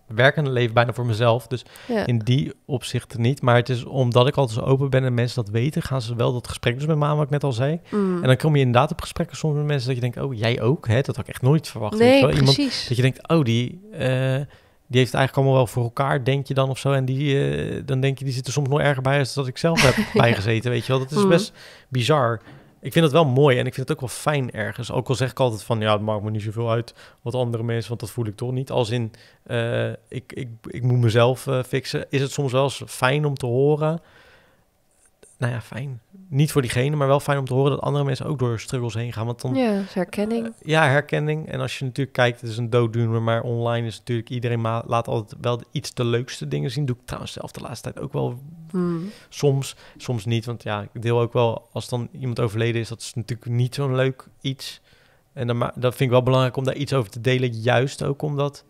werkende leven bijna voor mezelf. Dus in die opzicht niet. Maar het is omdat ik altijd zo open ben en mensen dat weten, gaan ze wel dat gesprek dus met me aan, wat ik net al zei. Mm. En dan kom je inderdaad op gesprekken soms met mensen dat je denkt, oh, jij ook? Hè? Dat had ik echt nooit verwacht. Nee, Iemand, dat je denkt, oh, die... Eh, die heeft eigenlijk allemaal wel voor elkaar, denk je dan of zo. En die, uh, dan denk je, die er soms nog erger bij als dat ik zelf heb bijgezeten, weet je wel. Dat is mhm. best bizar. Ik vind dat wel mooi en ik vind het ook wel fijn ergens. Ook al zeg ik altijd van, ja, het maakt me niet zoveel uit wat andere mensen, want dat voel ik toch niet. Als in, eh, ik, ik, ik moet mezelf eh, fixen. Is het soms wel eens fijn om te horen nou ja, fijn. Niet voor diegene, maar wel fijn om te horen dat andere mensen ook door struggles heen gaan. Want dan, ja, herkenning. Eh, ja, herkenning. En als je natuurlijk kijkt, het is een dooddoener, maar online is natuurlijk iedereen laat altijd wel iets de leukste dingen zien. Doe ik trouwens zelf de laatste tijd ook wel hmm. soms, soms niet. Want ja, ik deel ook wel, als dan iemand overleden is, dat is natuurlijk niet zo'n leuk iets. En dan, dat vind ik wel belangrijk om daar iets over te delen, juist ook omdat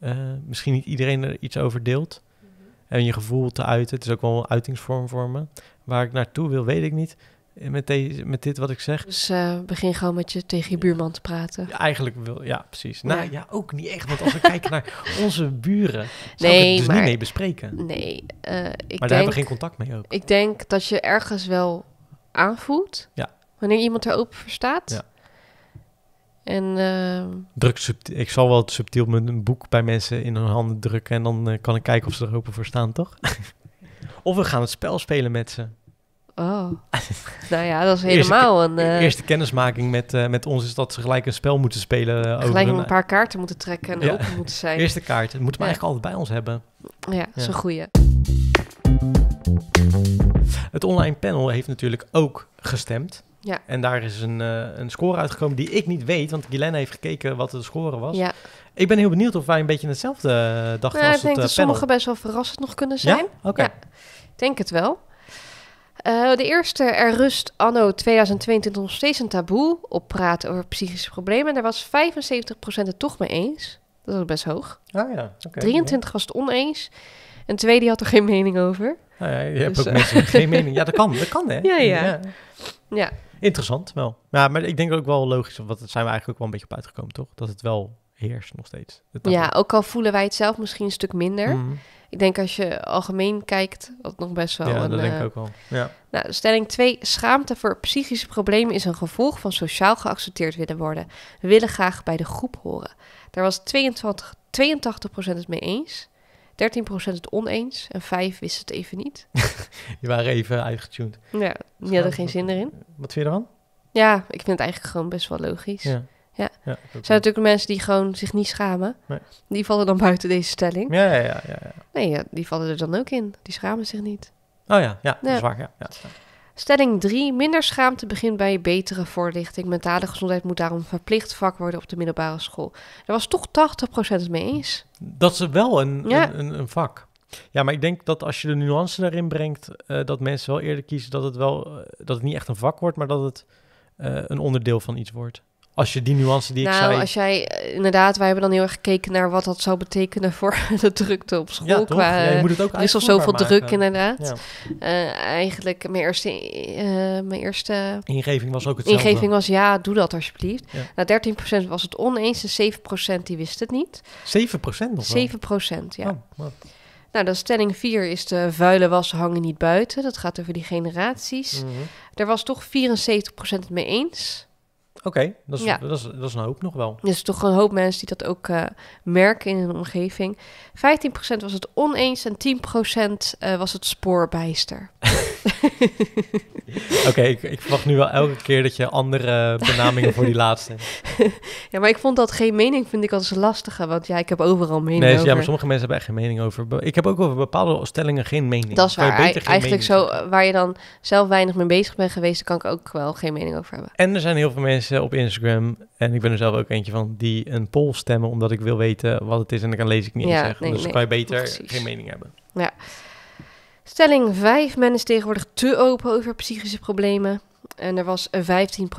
uh, misschien niet iedereen er iets over deelt mhm. en je gevoel te uiten. Het is ook wel een uitingsvorm voor me. Waar ik naartoe wil, weet ik niet. Eh, met, deze, met dit wat ik zeg. Dus eh, begin gewoon met je tegen je buurman te praten. Ja, eigenlijk wil, ja, precies. Nou ja. ook niet echt, want als we kijken naar onze buren, zou nee, ik het dus niet mee bespreken. Nee, eh, ik maar denk, daar hebben we geen contact mee ook. Ik denk dat je ergens wel aanvoelt, ja. wanneer iemand er open voor staat. Ja. En, ehm, Druk subtiel, ik zal wel subtiel mijn boek bij mensen in hun handen drukken en dan kan ik kijken of ze er open voor staan, toch? Of we gaan het spel spelen met ze. Oh, nou ja, dat is helemaal eerste, een... Uh, eerste kennismaking met, eh, met ons is dat ze gelijk een spel moeten spelen. Uh, gelijk een paar kaarten moeten trekken en ja. open moeten zijn. Eerste kaart, dat moeten we eigenlijk altijd bij ons hebben. Ja, ja. dat is een goeie. Het online panel heeft natuurlijk ook gestemd. Ja. En daar is een, een score uitgekomen die ik niet weet, want Guylaine heeft gekeken wat de score was. Ja. Ik ben heel benieuwd of wij een beetje hetzelfde dachten nou, als ik denk dat panel. sommige best wel verrassend nog kunnen zijn. Oké. Denk het wel. Eh, de eerste, er rust anno 2022 nog steeds een taboe op praten over psychische problemen. Daar was 75% het toch mee eens. Dat is best hoog. Ah, ja. 23 was het oneens. En twee die had er geen mening over. Ah, ja, je hebt dus, ook eh, mensen geen mening. Ja, dat kan. Dat kan, hè? Ja, ja. ja. Interessant wel. Ja, maar ik denk ook wel logisch, want daar zijn we eigenlijk ook wel een beetje op uitgekomen, toch? Dat het wel heerst nog steeds. Ja, ook al voelen wij het zelf misschien een stuk minder. Mhm ik denk als je algemeen kijkt, dat nog best wel. Ja, dat denk ik eh, ook wel. Ja. Nou, stelling 2. Schaamte voor psychische problemen is een gevolg van sociaal geaccepteerd willen worden. We willen graag bij de groep horen. Daar was 22, 82% het mee eens. 13% het oneens en 5 wist het even niet. Die waren even uitgetuned. Ja, die hadden geen zin erin. Wat vind je Ja, ik vind het eigenlijk gewoon best wel logisch. Ja. Ja. ja er zijn natuurlijk mensen die gewoon zich niet schamen. Die vallen dan buiten deze stelling. Ja, ja, ja. ja, ja. Nee, die vallen er dan ook in. Die schamen zich niet. Oh ja, ja, dat is waar. Ja, Stelling 3. Minder schaamte begint bij betere voorlichting. Mentale gezondheid moet daarom verplicht vak worden op de middelbare school. Daar was toch 80% mee eens. Dat is wel een, een, een, vak. Ja, maar ik denk dat als je de nuance daarin brengt, eh, dat mensen wel eerder kiezen dat het wel eh, dat het niet echt een vak wordt, maar dat het eh, een onderdeel van iets wordt. Als je die nuance die nou, ik zei... als jij eh, inderdaad, wij hebben dan heel erg gekeken naar wat dat zou betekenen voor de drukte op school. Ja, qua, ja, je moet het ook er is al zoveel druk inderdaad. Eh, eigenlijk mijn eerste, eh, mijn eerste... Ingeving was ook hetzelfde. Ingeving was ja, doe dat alsjeblieft. Na 13% was het oneens en 7% die wist het niet. 7% nog 7% ja. Oh, Nou, dan stelling 4 is de vuile was hangen niet buiten. Dat gaat over die generaties. Mhm. Er was toch 74% het mee eens. Oké, dat, is, dat is een hoop nog wel. Dus toch een hoop mensen die dat ook eh, merken in hun omgeving. 15% was het oneens en 10% uh, eh, was het spoorbijster. Oké, ik, verwacht nu wel elke keer dat je andere benamingen voor die laatste Ja, maar ik vond dat geen mening, vind ik als lastige. Want ja, ik heb overal mening nee, over. Dus ja, maar sommige mensen hebben echt geen mening over. Ik heb ook over bepaalde stellingen geen mening. Dat is waar. eigenlijk zo, eh, waar je dan zelf weinig mee bezig bent geweest, daar kan ik ook wel geen mening over hebben. En er zijn heel veel mensen op Instagram, en ik ben er zelf ook eentje van, die een poll stemmen omdat ik wil weten wat het is en dan lees ik niet ja, in zeggen. dus nee, kan je beter geen mening hebben. Ja. Stelling 5. Men is tegenwoordig te open over psychische problemen. En er was 15%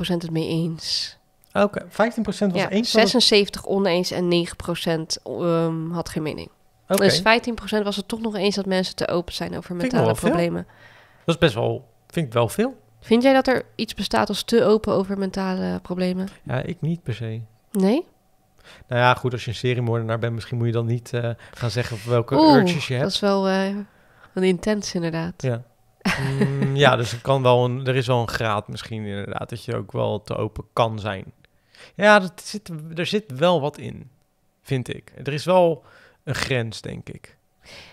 het mee eens. Oké, 15% was eens? 76 oneens en 9% um, ehm, had geen mening. Okay. Dus 15% was het toch nog eens dat mensen te open zijn over mentale problemen. Dat is best wel, vind ik wel veel. Vind jij dat er iets bestaat als te open over mentale problemen? Ja, ik niet per se. Nee? Nou ja, goed, als je een seriemoordenaar bent, misschien moet je dan niet eh, gaan zeggen welke uurtjes je hebt. Dat is wel. Eh, een intens inderdaad. Ja. Mm, ja, dus er, kan wel een, er is wel een graad misschien inderdaad, dat je ook wel te open kan zijn. Ja, dat zit, er zit wel wat in, vind ik. Er is wel een grens, denk ik.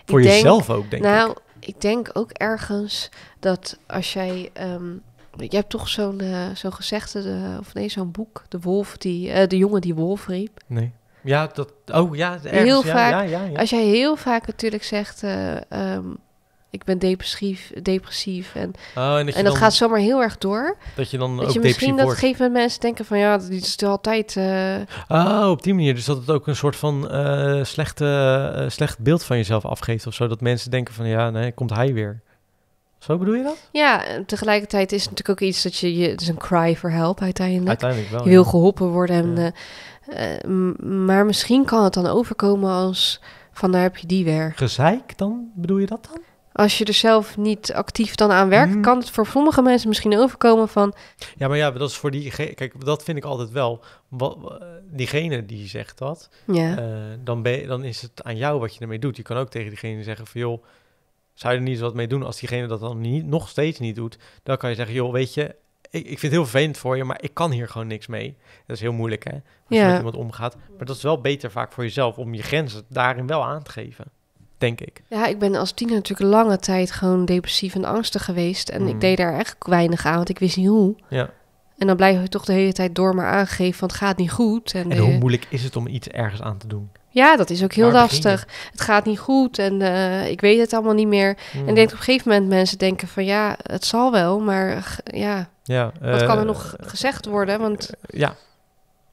Voor jezelf ook, denk nou, ik. Nou, ik denk ook ergens dat als jij... Um, je hebt toch zo'n uh, zo'n gezegde, of nee, zo'n boek, de, wolf die, eh, de jongen die wolf riep. Nee. Ja, dat. Oh ja, heel ja, vaak. Ja, als jij heel vaak natuurlijk zegt: eh, ehm, ik ben depressief, depressief en, oh, en dat, gaat zomaar heel erg door. Dat je dan dat ook je misschien dat gegeven mensen denken van ja, dit is altijd. Uh... Oh, op die manier. Dus dat het ook een soort van eh, slechte, eh, slecht beeld van jezelf afgeeft of zo. Dat mensen denken van ja, nee, komt hij weer. Zo bedoel je dat? Ja, tegelijkertijd is het natuurlijk ook iets dat je, je het is een cry for help uiteindelijk. uiteindelijk je wil geholpen worden. En, maar misschien kan het dan overkomen als van daar heb je die weer. Gezeik dan, bedoel je dat dan? als je er zelf niet actief dan aan werkt, mhm. kan het voor sommige mensen misschien overkomen van. Ja, maar ja, dat is voor die. Kijk, dat vind ik altijd wel. diegene die zegt dat, ja. Eh, dan, ben, dan is het aan jou wat je ermee doet. Je kan ook tegen diegene zeggen van joh. Zou je er niet eens wat mee doen als diegene dat dan niet, nog steeds niet doet? Dan kan je zeggen, joh, weet je, ik, ik vind het heel vervelend voor je, maar ik kan hier gewoon niks mee. Dat is heel moeilijk, hè? Als ja. je met iemand omgaat. Maar dat is wel beter vaak voor jezelf om je grenzen daarin wel aan te geven denk ik. Ja, ik ben als tiener natuurlijk lange tijd gewoon depressief en angstig geweest. En ik mm. deed daar echt weinig aan, want ik wist niet hoe. Ja. En dan blijf je toch de hele tijd door maar aangeven, want het gaat niet goed. En, hoe moeilijk is het om iets ergens aan te doen? Ja, dat is ook heel lastig. Het gaat niet goed en eh, ik weet het allemaal niet meer. Mm. En ik denk op een gegeven moment mensen denken van ja, het zal wel, maar ja, ja wat kan er eh, nog gezegd worden? Want ja.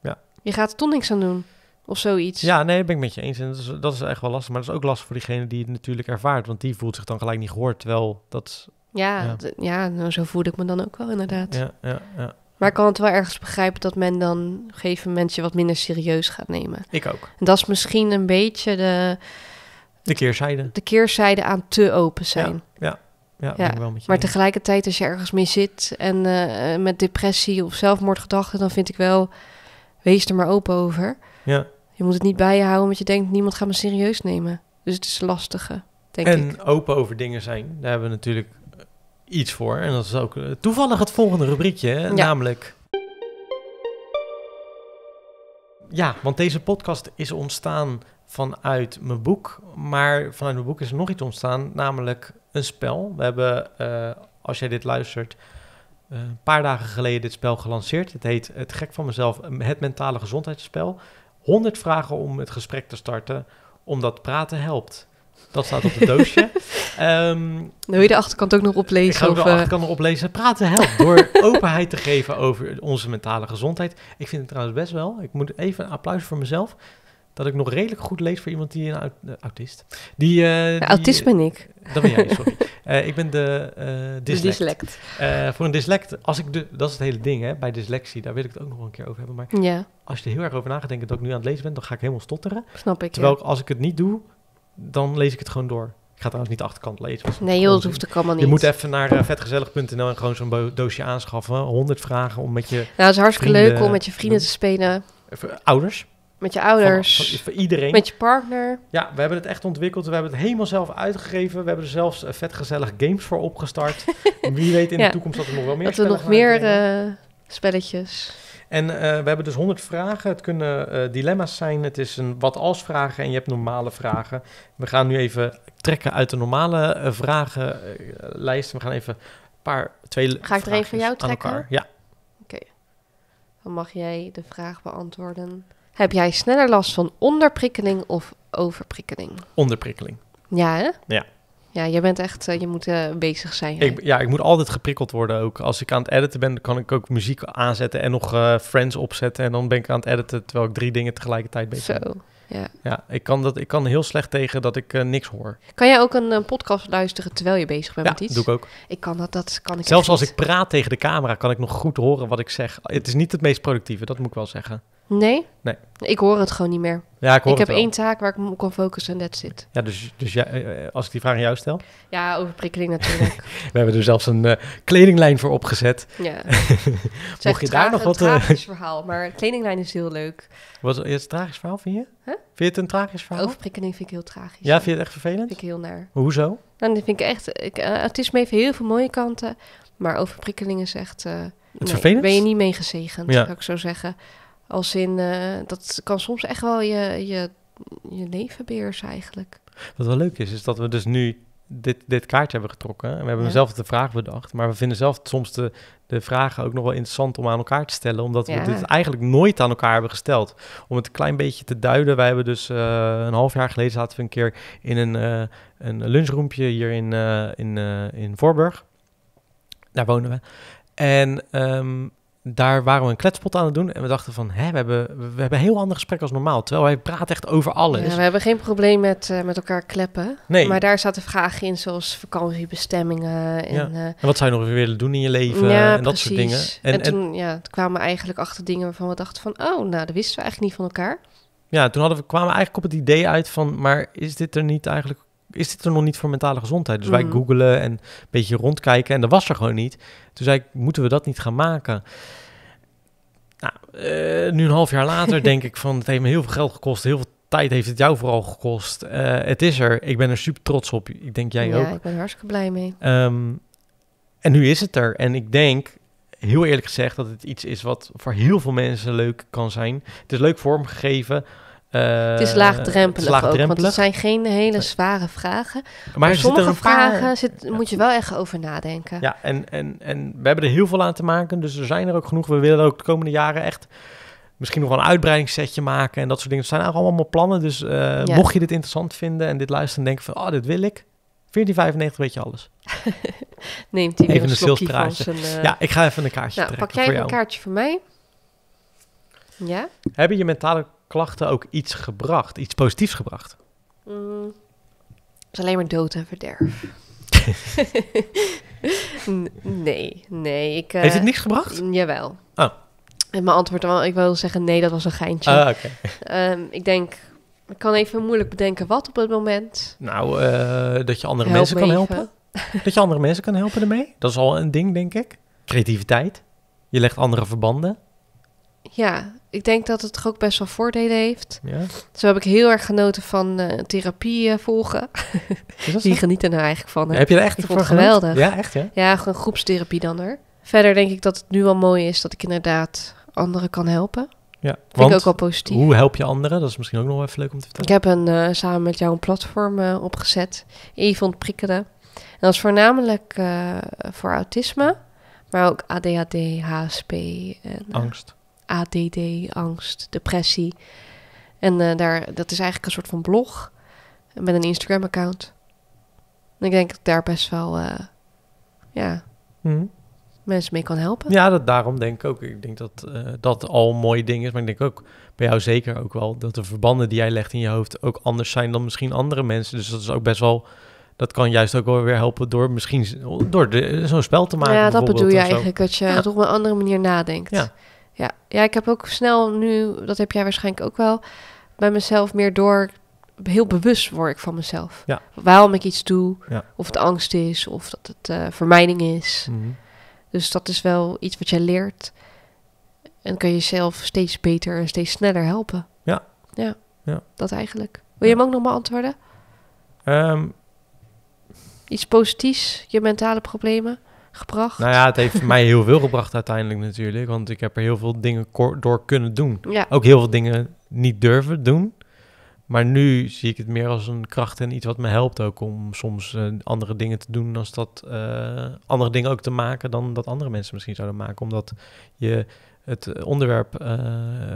Ja. je gaat er toch niks aan doen of zoiets. Ja, nee, dat ben ik met je eens. En dat is, dat is echt wel lastig. Maar dat is ook lastig voor diegene die het natuurlijk ervaart. Want die voelt zich dan gelijk niet gehoord. Terwijl dat. Ja, ja. nou, zo voelde ik me dan ook wel inderdaad. Ja, ja, ja. Maar ik kan het wel ergens begrijpen dat men dan op gegeven mensen wat minder serieus gaat nemen. Ik ook. En dat is misschien een beetje de. De keerzijde. De keerzijde aan te open zijn. Ja, ja. Wel met je maar tegelijkertijd als je ergens mee zit en eh, eh, met depressie of zelfmoordgedachten, dan vind ik wel, wees er maar open over. Ja. Je moet het niet bij je houden, want je denkt, niemand gaat me serieus nemen. Dus het is lastige, denk en ik. En open over dingen zijn, daar hebben we natuurlijk eh, iets voor. En dat is ook eh, toevallig het volgende rubriekje, namelijk... Ja, want deze podcast is ontstaan vanuit mijn boek. Maar vanuit mijn boek is er nog iets ontstaan, namelijk een spel. We hebben, eh, als jij dit luistert, een paar dagen geleden dit spel gelanceerd. Het heet Het gek van mezelf, het mentale gezondheidsspel. 100 vragen om het gesprek te starten, omdat praten helpt. Dat staat op het doosje. Ehm, wil je de achterkant ook nog oplezen? Ik ga ook de eh, achterkant nog oplezen. Praten helpt door openheid te geven over onze mentale gezondheid. Ik vind het trouwens best wel, ik moet even een applaus voor mezelf dat ik nog redelijk goed lees voor iemand die een eh, autist. Eh, die, autist ben ik. Eh, dat ben jij, sorry. ik ben de dyslect. voor een dyslect, als ik de, dat is het hele ding hè, bij dyslexie, daar wil ik het ook nog een keer over hebben. Maar ja. als je er heel erg over na dat ik nu aan het lezen ben, dan ga ik helemaal stotteren. Snap ik. Terwijl als ik het niet doe, dan lees ik het gewoon door. Ik ga trouwens niet de achterkant lezen. Nee joh, dat hoeft ook allemaal niet. Je moet even naar vetgezellig.nl en gewoon zo'n doosje aanschaffen. 100 vragen om met je Nou, het is hartstikke leuk om met je vrienden te spelen. ouders. Met je ouders. voor iedereen. Met je partner. Ja, we hebben het echt ontwikkeld. We hebben het helemaal zelf uitgegeven. We hebben er zelfs eh, vet gezellig games voor opgestart. Wie weet in de toekomst dat er nog wel meer Dat we nog meer eh, spelletjes. En eh, we hebben dus 100 vragen. Het kunnen dilemma's zijn. Het is een wat als vragen en je hebt normale vragen. We gaan nu even trekken uit de normale vragenlijst. We gaan even een paar, twee Ga ik er even jou trekken? Ja. Oké. Dan mag jij de vraag beantwoorden heb jij sneller last van onderprikkeling of overprikkeling? Onderprikkeling. Ja, hè? Ja. Ja, je bent echt, eh, je moet eh, bezig zijn. Ik, ja, ik moet altijd geprikkeld worden ook. Als ik aan het editen ben, kan ik ook muziek aanzetten en nog eh, Friends opzetten. En dan ben ik aan het editen terwijl ik drie dingen tegelijkertijd bezig Zo, ben. ja. Ja, ik kan, dat, ik kan heel slecht tegen dat ik niks hoor. Kan jij ook een podcast luisteren terwijl je bezig bent met iets? doe ik ook. Ik kan dat, dat kan ik Zelfs als ik praat tegen de camera, kan ik nog goed horen wat ik zeg. Het is niet het meest productieve, dat moet ik wel zeggen. Nee? Nee. Ik hoor het gewoon niet meer. Ja, ik hoor ik heb één taak waar ik me op kan focussen en dat zit. Ja, dus, dus eh, eh, als ik die vraag aan jou stel? Ja, overprikkeling natuurlijk. We hebben er zelfs een eh, kledinglijn voor opgezet. Ja. Mocht je daar nog wat... een tragisch verhaal, maar kledinglijn is heel leuk. Wat is het een tragisch verhaal, vind je? Vind je het een tragisch verhaal? Overprikkeling vind ik heel tragisch. Ja, vind je het echt vervelend? Vind ik heel naar. Hoezo? Nou, dat vind ik echt... Ik, is me even heel veel mooie kanten, maar overprikkeling is echt... Uh, ben je niet mee gezegend, ja. zou ik zo zeggen. Als in, eh, dat kan soms echt wel je, je, je leven beheersen eigenlijk. Wat wel leuk is, is dat we dus nu dit, dit kaartje hebben getrokken. En we hebben ja. zelf de vraag bedacht. Maar we vinden zelf soms de, de vragen ook nog wel interessant om aan elkaar te stellen. Omdat we dit eigenlijk nooit aan elkaar hebben gesteld. Om het een klein beetje te duiden. Wij hebben dus eh, een half jaar geleden zaten we een keer in een, uh, een lunchroompje hier in, uh, in, in Voorburg. Daar wonen we. En ehm, daar waren we een kletspot aan het doen. En we dachten van, hè, we hebben, we hebben een heel ander gesprek als normaal. Terwijl wij praten echt over alles. Ja, we hebben geen probleem met, eh, met elkaar kleppen. Nee. Maar daar zaten vragen in, zoals vakantiebestemmingen. En, eh, en wat zou je nog weer willen doen in je leven? en dat soort dingen. En, en toen ja, kwamen we eigenlijk achter dingen waarvan we dachten van... oh, nou, dat wisten we eigenlijk niet van elkaar. Ja, toen hadden we, kwamen we eigenlijk op het idee uit van... maar is dit er niet eigenlijk is dit er nog niet voor mentale gezondheid? Dus wij mm. googelen en een beetje rondkijken en dat was er gewoon niet. Toen zei ik, moeten we dat niet gaan maken? Nou, eh, nu een half jaar later denk ik van, het heeft me heel veel geld gekost, heel veel tijd heeft het jou vooral gekost. Eh, het is er. Ik ben er super trots op. Ik denk jij ook. Ja, ik ben hartstikke blij mee. Ehm, en nu is het er. En ik denk, heel eerlijk gezegd, dat het iets is wat voor heel veel mensen leuk kan zijn. Het is leuk vormgegeven. Eh, het is laagdrempelig, ook, want het zijn geen hele zware vragen. Maar, maar sommige vragen moet je wel echt over nadenken. Ja, en, en, en we hebben er heel veel aan te maken, dus er zijn er ook genoeg. We willen ook de komende jaren echt misschien nog wel een uitbreidingssetje maken en dat soort dingen. Het zijn eigenlijk allemaal plannen, dus eh, mocht je dit interessant vinden en dit luisteren en denken van, oh, dit wil ik, 14,95 weet je alles. Neemt hij even een slokje eh, Ja, ik ga even een kaartje nou, pak jij een kaartje voor mij? Ja. Hebben je mentale klachten ook iets gebracht, iets positiefs gebracht? het mm. is alleen maar dood en verderf. nee, nee. Ik, Heeft het eh, niks gebracht? Jawel. Oh. En mijn antwoord wel, ik wil zeggen nee, dat was een geintje. Ah, ehm, ik denk, ik kan even moeilijk bedenken wat op het moment. Nou, eh, dat je andere mensen kan helpen. dat je andere mensen kan helpen ermee. Dat is al een ding, denk ik. Creativiteit. Je legt andere verbanden. Ja, ik denk dat het toch ook best wel voordelen heeft. Ja. Zo heb ik heel erg genoten van uh, therapie eh, volgen. Die genieten er nou eigenlijk van. heb je er echt ik voor geweldig? Ja, echt ja? Ja, gewoon groepstherapie dan er. Verder denk ik dat het nu wel mooi is dat ik inderdaad anderen kan helpen. Ja, Vind want ik ook wel positief. Hoe help je anderen? Dat is misschien ook nog wel even leuk om te vertellen. Ik heb een, eh, samen met jou een platform opgezet, Even Prikkelen. En dat is voornamelijk voor autisme, maar ook ADHD, HSP en angst. ADD, angst, depressie. En eh, daar, dat is eigenlijk een soort van blog met een Instagram-account. En ik denk dat daar best wel eh, ja, mhm. mensen mee kan helpen. Ja, dat, daarom denk ik ook. Ik denk dat eh, dat al een mooi ding is. Maar ik denk ook bij jou zeker ook wel dat de verbanden die jij legt in je hoofd ook anders zijn dan misschien andere mensen. Dus dat is ook best wel dat kan juist ook wel weer helpen door misschien door zo'n spel te maken. Ja, dat bedoel je eigenlijk, dat je op een andere manier nadenkt. Ja. ja, ik heb ook snel nu, dat heb jij waarschijnlijk ook wel, bij mezelf meer door. Heel bewust word ik van mezelf. Waarom ik iets doe, of het angst is, of dat het eh, vermijding is. Mhm. Dus dat is wel iets wat jij leert. En kan je jezelf steeds beter en steeds sneller helpen. Ja. Ja, ja. dat eigenlijk. Wil je hem ook nog maar antwoorden? Ehm. Iets positiefs, je mentale problemen? gebracht? Nou ja, het heeft mij heel veel gebracht uiteindelijk natuurlijk. Want ik heb er heel veel dingen door kunnen doen. Ook heel veel dingen niet durven doen. Maar nu zie ik het meer als een kracht en iets wat me helpt ook om soms eh, andere dingen te doen als dat eh, andere dingen ook te maken dan dat andere mensen misschien zouden maken. Omdat je het onderwerp eh,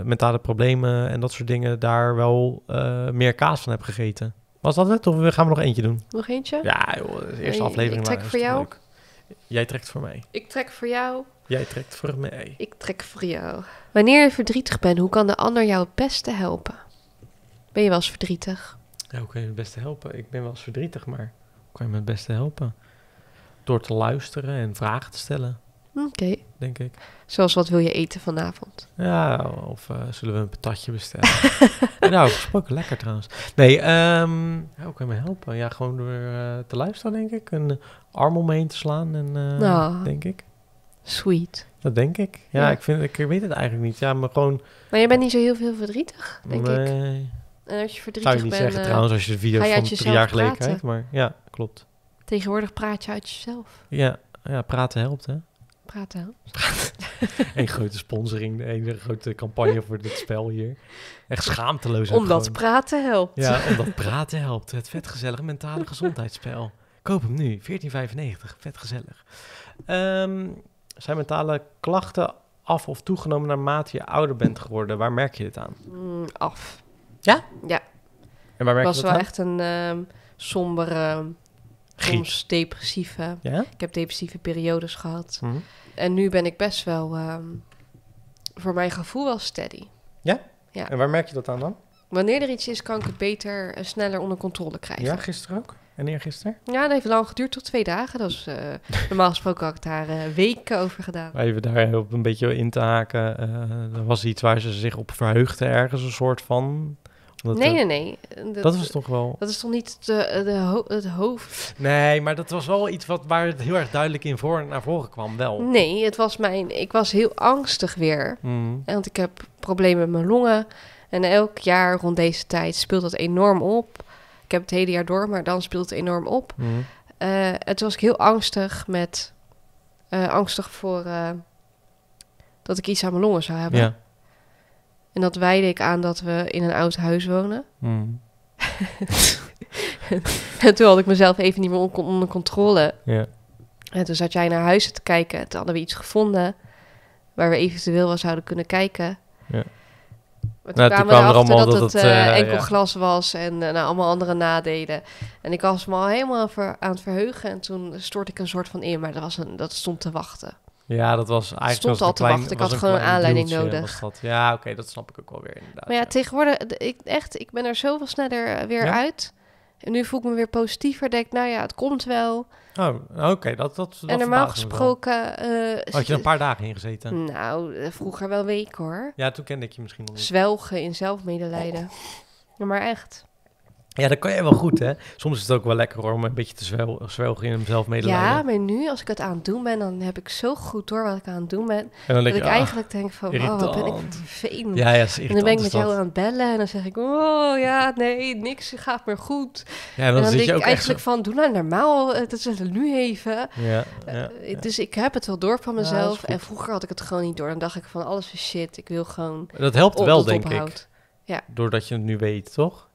mentale problemen en dat soort dingen daar wel meer kaas van hebt gegeten. Was dat het? Of gaan we nog eentje doen? Nog eentje? Ja, joh, de eerste aflevering. Een trek voor jou? Jij trekt voor mij. Ik trek voor jou. Jij trekt voor mij. Ik trek voor jou. Wanneer je verdrietig bent, hoe kan de ander jou het beste helpen? Ben je wel eens verdrietig? Ja, hoe kan je het beste helpen? Ik ben wel eens verdrietig, maar hoe kan je me het beste helpen? Door te luisteren en vragen te stellen. Oké denk ik. Zoals wat wil je eten vanavond? Ja, of eh, zullen we een patatje bestellen? nou, gesproken lekker trouwens. Nee, um, hoe kan je me helpen? Ja, gewoon door uh, te luisteren, denk ik. Een arm om te slaan, en, eh, nou. denk ik. Sweet. Dat denk ik. Ja, Ik, vind, ik weet het eigenlijk niet. Ja, maar gewoon... Maar je bent niet zo heel veel verdrietig, denk nee. ik. En als je verdrietig bent... Zou je niet zeggen trouwens als je de video van drie jaar geleden kijkt. Maar ja, klopt. Tegenwoordig praat je uit jezelf. Ja, ja praten helpt, hè? praten. Eén grote sponsoring, één grote campagne voor dit spel hier. Echt schaamteloos. Omdat gewoon. praten helpt. Ja, omdat praten helpt. Het vetgezellige mentale gezondheidsspel. Koop hem nu, 14,95. Vet gezellig. zijn mentale klachten af of toegenomen naarmate je ouder bent geworden? Waar merk je dit aan? Mm, af. Ja? Ja. En waar merk was je dat wel echt een ehm, sombere soms depressieve. Ja? Ik heb depressieve periodes gehad. Mhm. En nu ben ik best wel, ehm, voor mijn gevoel wel steady. Ja? ja? En waar merk je dat aan dan? Wanneer er iets is, kan ik het beter en eh, sneller onder controle krijgen. Ja, gisteren ook? En eergisteren? Ja, dat heeft lang geduurd, tot twee dagen. Dat is, eh, normaal gesproken had ik daar eh, weken over gedaan. Even daar op een beetje in te haken. er was iets waar ze zich op verheugde ergens, een soort van. Eh, nee, nee, nee. Eh, dat, was toch wel... Dat is toch niet de, eh, de het hoofd? Nee, maar dat was wel iets wat, waar het heel erg duidelijk in voor, naar voren kwam, wel. Nee, het was mijn... Ik was heel angstig weer. Mm. Want ik heb problemen met mijn longen. En elk jaar rond deze tijd speelt dat enorm op. Ik heb het hele jaar door, maar dan speelt het enorm op. Mm. was ik heel angstig met... angstig voor... dat ik iets aan mijn longen zou hebben. Ja. En dat wijde ik aan dat we in een oud huis wonen. Hmm. en toen had ik mezelf even niet meer onder controle. En toen zat jij naar huizen te kijken. En toen hadden we iets gevonden waar we eventueel wel zouden kunnen kijken. Maar toen, nou, kwamen we erachter dat, het eh, eh, enkel glas was en eh, nou, allemaal andere nadelen. En ik was me al helemaal ver, aan het verheugen en toen stort ik een soort van in, maar dat, was een, dat stond te wachten. Ja, dat was eigenlijk... Stond was al te wachten. Ik had een gewoon een aanleiding nodig. Ja, oké, dat snap ik ook wel weer inderdaad. Maar ja, tegenwoordig... Ik, echt, ik ben er zoveel sneller eh, weer uit. En nu voel ik me weer positiever. Denk, nou ja, het komt wel. Oh, oké. dat, dat, en normaal gesproken... Eh, had je er een paar dagen in gezeten? Nou, eh, vroeger wel weken hoor. Ja, toen kende ik je misschien nog Zwelgen in zelfmedelijden. Oh. maar echt. Ja, dat kan jij wel goed, hè? Soms is het ook wel lekker om een beetje te zwel zwelgen in hemzelf medelijden. Ja, maar nu, als ik het aan het doen ben, dan heb ik zo goed door wat ik aan het doen ben. En dan dat ik, ah, eigenlijk denk van, oh, wat ben ik vervelend. Ja, ja, en dan ben ik met jou aan het bellen en dan zeg ik, oh ja, nee, niks gaat meer goed. Ja, dan en dan, denk je ook ik eigenlijk van, doe nou normaal, dat is nu even. Ja, eh, eh, dus ik heb het wel door van mezelf. en vroeger had ik het gewoon niet door. Dan dacht ik van, alles is shit, ik wil gewoon... Dat helpt wel, denk ik. Ja. Doordat je het nu weet, toch?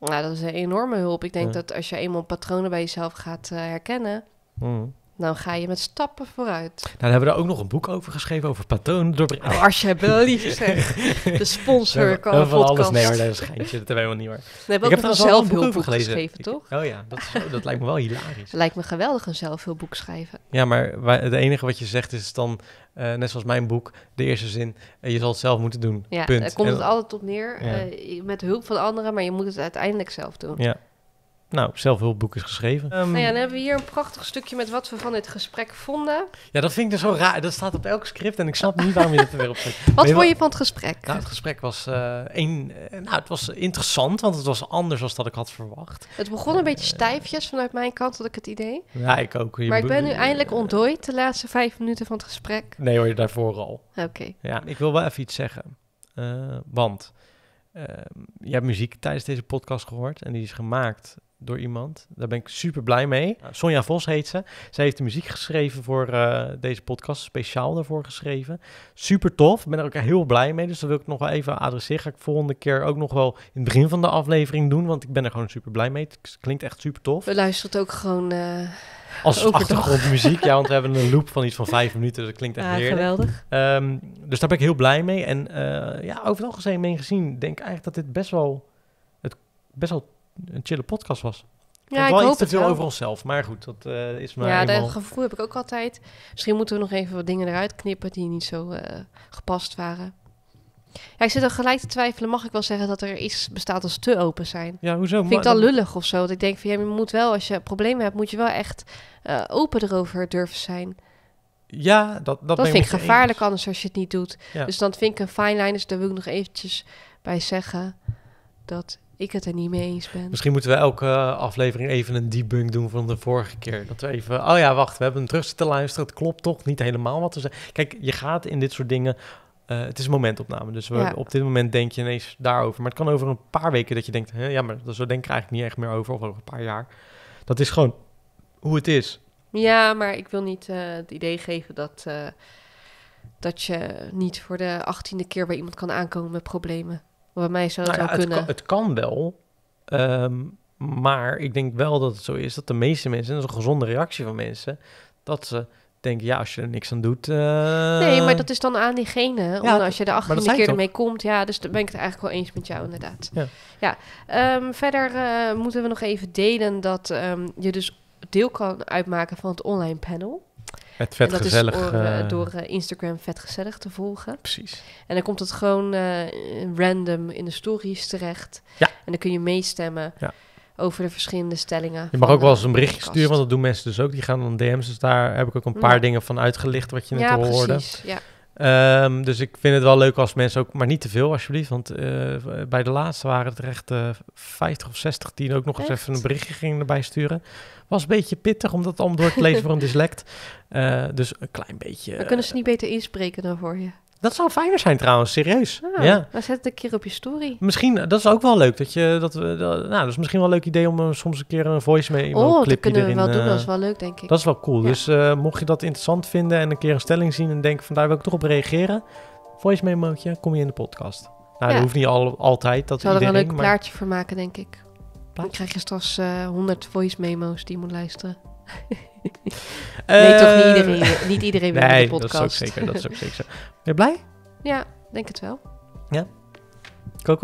Nou, dat is een enorme hulp. Ik denk dat als je eenmaal patronen bij jezelf gaat eh, herkennen, mm. Nou ga je met stappen vooruit. Nou, hebben we daar ook nog een boek over geschreven, over patronen Door... Oh, alsjeblieft zegt De sponsor kan van alles. Nee hoor, dat is een Dat hebben we helemaal niet meer. Nee, ik heb er zelf een boek gelezen. geschreven, toch? oh ja, dat, dat, lijkt me wel hilarisch. lijkt me geweldig een zelfhulpboek schrijven. Ja, maar wij, het enige wat je zegt is dan, eh, net zoals mijn boek, de eerste zin, eh, je zal het zelf moeten doen, ja, punt. Daar komt het altijd op neer, eh, met hulp van anderen, maar je moet het uiteindelijk zelf doen. Ja. Nou, zelf zelfhulpboek is geschreven. Um, nou ja, dan hebben we hier een prachtig stukje met wat we van dit gesprek vonden. Ja, dat vind ik dus zo raar. Dat staat op elk script en ik snap niet waarom je dat er weer op zet. wat vond je, van het gesprek? Nou, het gesprek was uh, nou, het was interessant, want het was anders dan dat ik had verwacht. Het begon een beetje stijfjes vanuit mijn kant, dat ik het idee. Ja, ik ook. Je maar ik ben nu eindelijk ontdooid de laatste vijf minuten van het gesprek. Nee hoor, je daarvoor al. Oké. Ja, ik wil wel even iets zeggen. Eh, want ehm, je hebt muziek tijdens deze podcast gehoord en die is gemaakt door iemand. Daar ben ik super blij mee. Sonja Vos heet ze. Zij heeft de muziek geschreven voor eh, deze podcast, speciaal daarvoor geschreven. Super tof. Ik ben er ook heel blij mee. Dus dat wil ik nog wel even adresseren. Ga ik volgende keer ook nog wel in het begin van de aflevering doen, want ik ben er gewoon super blij mee. Het klinkt echt super tof. We luisteren ook gewoon. Eh, Als achtergrondmuziek, ja, want we hebben een loop van iets van vijf minuten, dus dat klinkt echt ja, ah, heerlijk. geweldig. Ehm, dus daar ben ik heel blij mee. En eh, ja, over het algemeen gezien denk ik eigenlijk dat dit best wel, het best wel een chille podcast was. Ja, ik wel hoop iets te veel over onszelf, maar goed, dat eh, is maar Ja, dat gevoel heb ik ook altijd. Misschien moeten we nog even wat dingen eruit knippen die niet zo eh, gepast waren. Ja, ik zit er gelijk te twijfelen. Mag ik wel zeggen dat er iets bestaat als te open zijn? Ja, hoezo? Vind ik dan lullig of zo? Dat ik denk van, je moet wel, als je problemen hebt, moet je wel echt eh, open erover durven zijn. Ja, dat, dat, vind ik gevaarlijk anders als je het niet doet. Ja. Dus dan vind ik een fine line, dus daar wil ik nog eventjes bij zeggen dat ik het er niet mee eens ben. Misschien moeten we elke aflevering even een debunk doen van de vorige keer. Dat we even, oh ja, wacht, we hebben een terug te luisteren. Het klopt toch niet helemaal wat we zeggen. Kijk, je gaat in dit soort dingen eh, het is momentopname. Dus we, op dit moment denk je ineens daarover. Maar het kan over een paar weken dat je denkt: hè, ja, maar dat zo denk ik eigenlijk niet echt meer over. Of over een paar jaar. Dat is gewoon hoe het is. Ja, maar ik wil niet eh, het idee geven dat, eh, dat je niet voor de achttiende keer bij iemand kan aankomen met problemen. Bij mij zou het nou kunnen. Het, kan wel. Ehm, maar ik denk wel dat het zo is dat de meeste mensen, dat is een gezonde reactie van mensen, dat ze denken, ja, als je er niks aan doet... Eh, nee, maar dat is dan aan diegene. Ja, als je de een keer ermee komt, ja, dus dan ben ik het eigenlijk wel eens met jou inderdaad. Ja, ja ehm, verder eh, moeten we nog even delen dat ehm, je dus deel kan uitmaken van het online panel. Het vet gezellig door, eh, eh, Instagram vet gezellig Instagram te volgen. Precies. En dan komt het gewoon eh, random in de stories terecht. Ja. En dan kun je meestemmen. Ja over de verschillende stellingen. Je mag ook wel eens een berichtje sturen, want dat doen mensen dus ook. Die gaan dan DM's, dus daar heb ik ook een paar dingen van uitgelicht wat je net ja, al hoorde. Precies, ja. Ehm, dus ik vind het wel leuk als mensen ook, maar niet te veel alsjeblieft. Want bij de laatste waren het er echt 50 of 60 die ook nog eens even een berichtje gingen erbij sturen. Was een beetje pittig om dat om door te lezen voor een dyslect. Eh, dus een klein beetje... Dan kunnen ze niet eh, beter inspreken dan voor je. Dat zou fijner zijn trouwens, serieus. Oh, ja. Dan zet het een keer op je story. Misschien, eh, dat is ook wel leuk. Dat je, dat, we, nou, dat is misschien wel een leuk idee om soms een keer een voice mee oh, een clipje kunnen we wel doen. dat is wel leuk, denk ik. Dat is wel cool. Dus mocht je dat interessant vinden en een keer een stelling zien en denken van daar wil ik toch op reageren. Voice memootje, kom je in de podcast. Nou, ja. dat hoeft niet al, altijd. Dat Zou er een leuk maar... plaatje voor maken, denk ik. Dan krijg je straks uh, eh, 100 voice memo's die je moet luisteren. nee, toch niet eh, iedereen. Niet iedereen wil nee, de podcast. Dat is ook zeker, dat is ook zeker Ben je blij? Ja, denk het wel. Ja, ik ook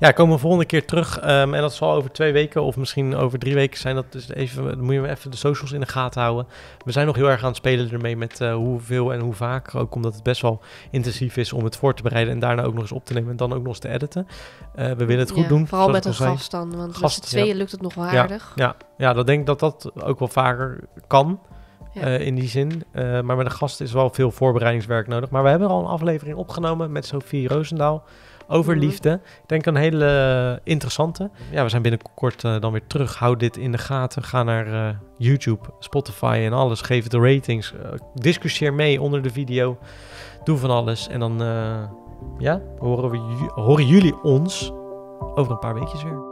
ja, komen we volgende keer terug. Ehm, en dat zal over twee weken of misschien over drie weken zijn. Dat dus even, dan moet je even de socials in de gaten houden. We zijn nog heel erg aan het spelen ermee met eh, hoeveel en hoe vaak. Ook omdat het best wel intensief is om het voor te bereiden en daarna ook nog eens op te nemen en dan ook nog eens te editen. Eh, we willen het goed doen. Vooral met een gast dan, want gast, met tweeën lukt het nog wel aardig. Ja, ja, ja, dat denk ik dat dat ook wel vaker kan. Eh, in die zin. maar met een gast is wel veel voorbereidingswerk nodig. Maar we hebben al een aflevering opgenomen met Sophie Roosendaal over mhm. liefde. Ik denk een hele eh, interessante. Ja, we zijn binnenkort eh, dan weer terug. Houd dit in de gaten. Ga naar eh, YouTube, Spotify en alles. Geef de ratings. Uh, discussieer mee onder de video. Doe van alles. En dan ja, horen, we horen jullie ons over een paar weekjes weer.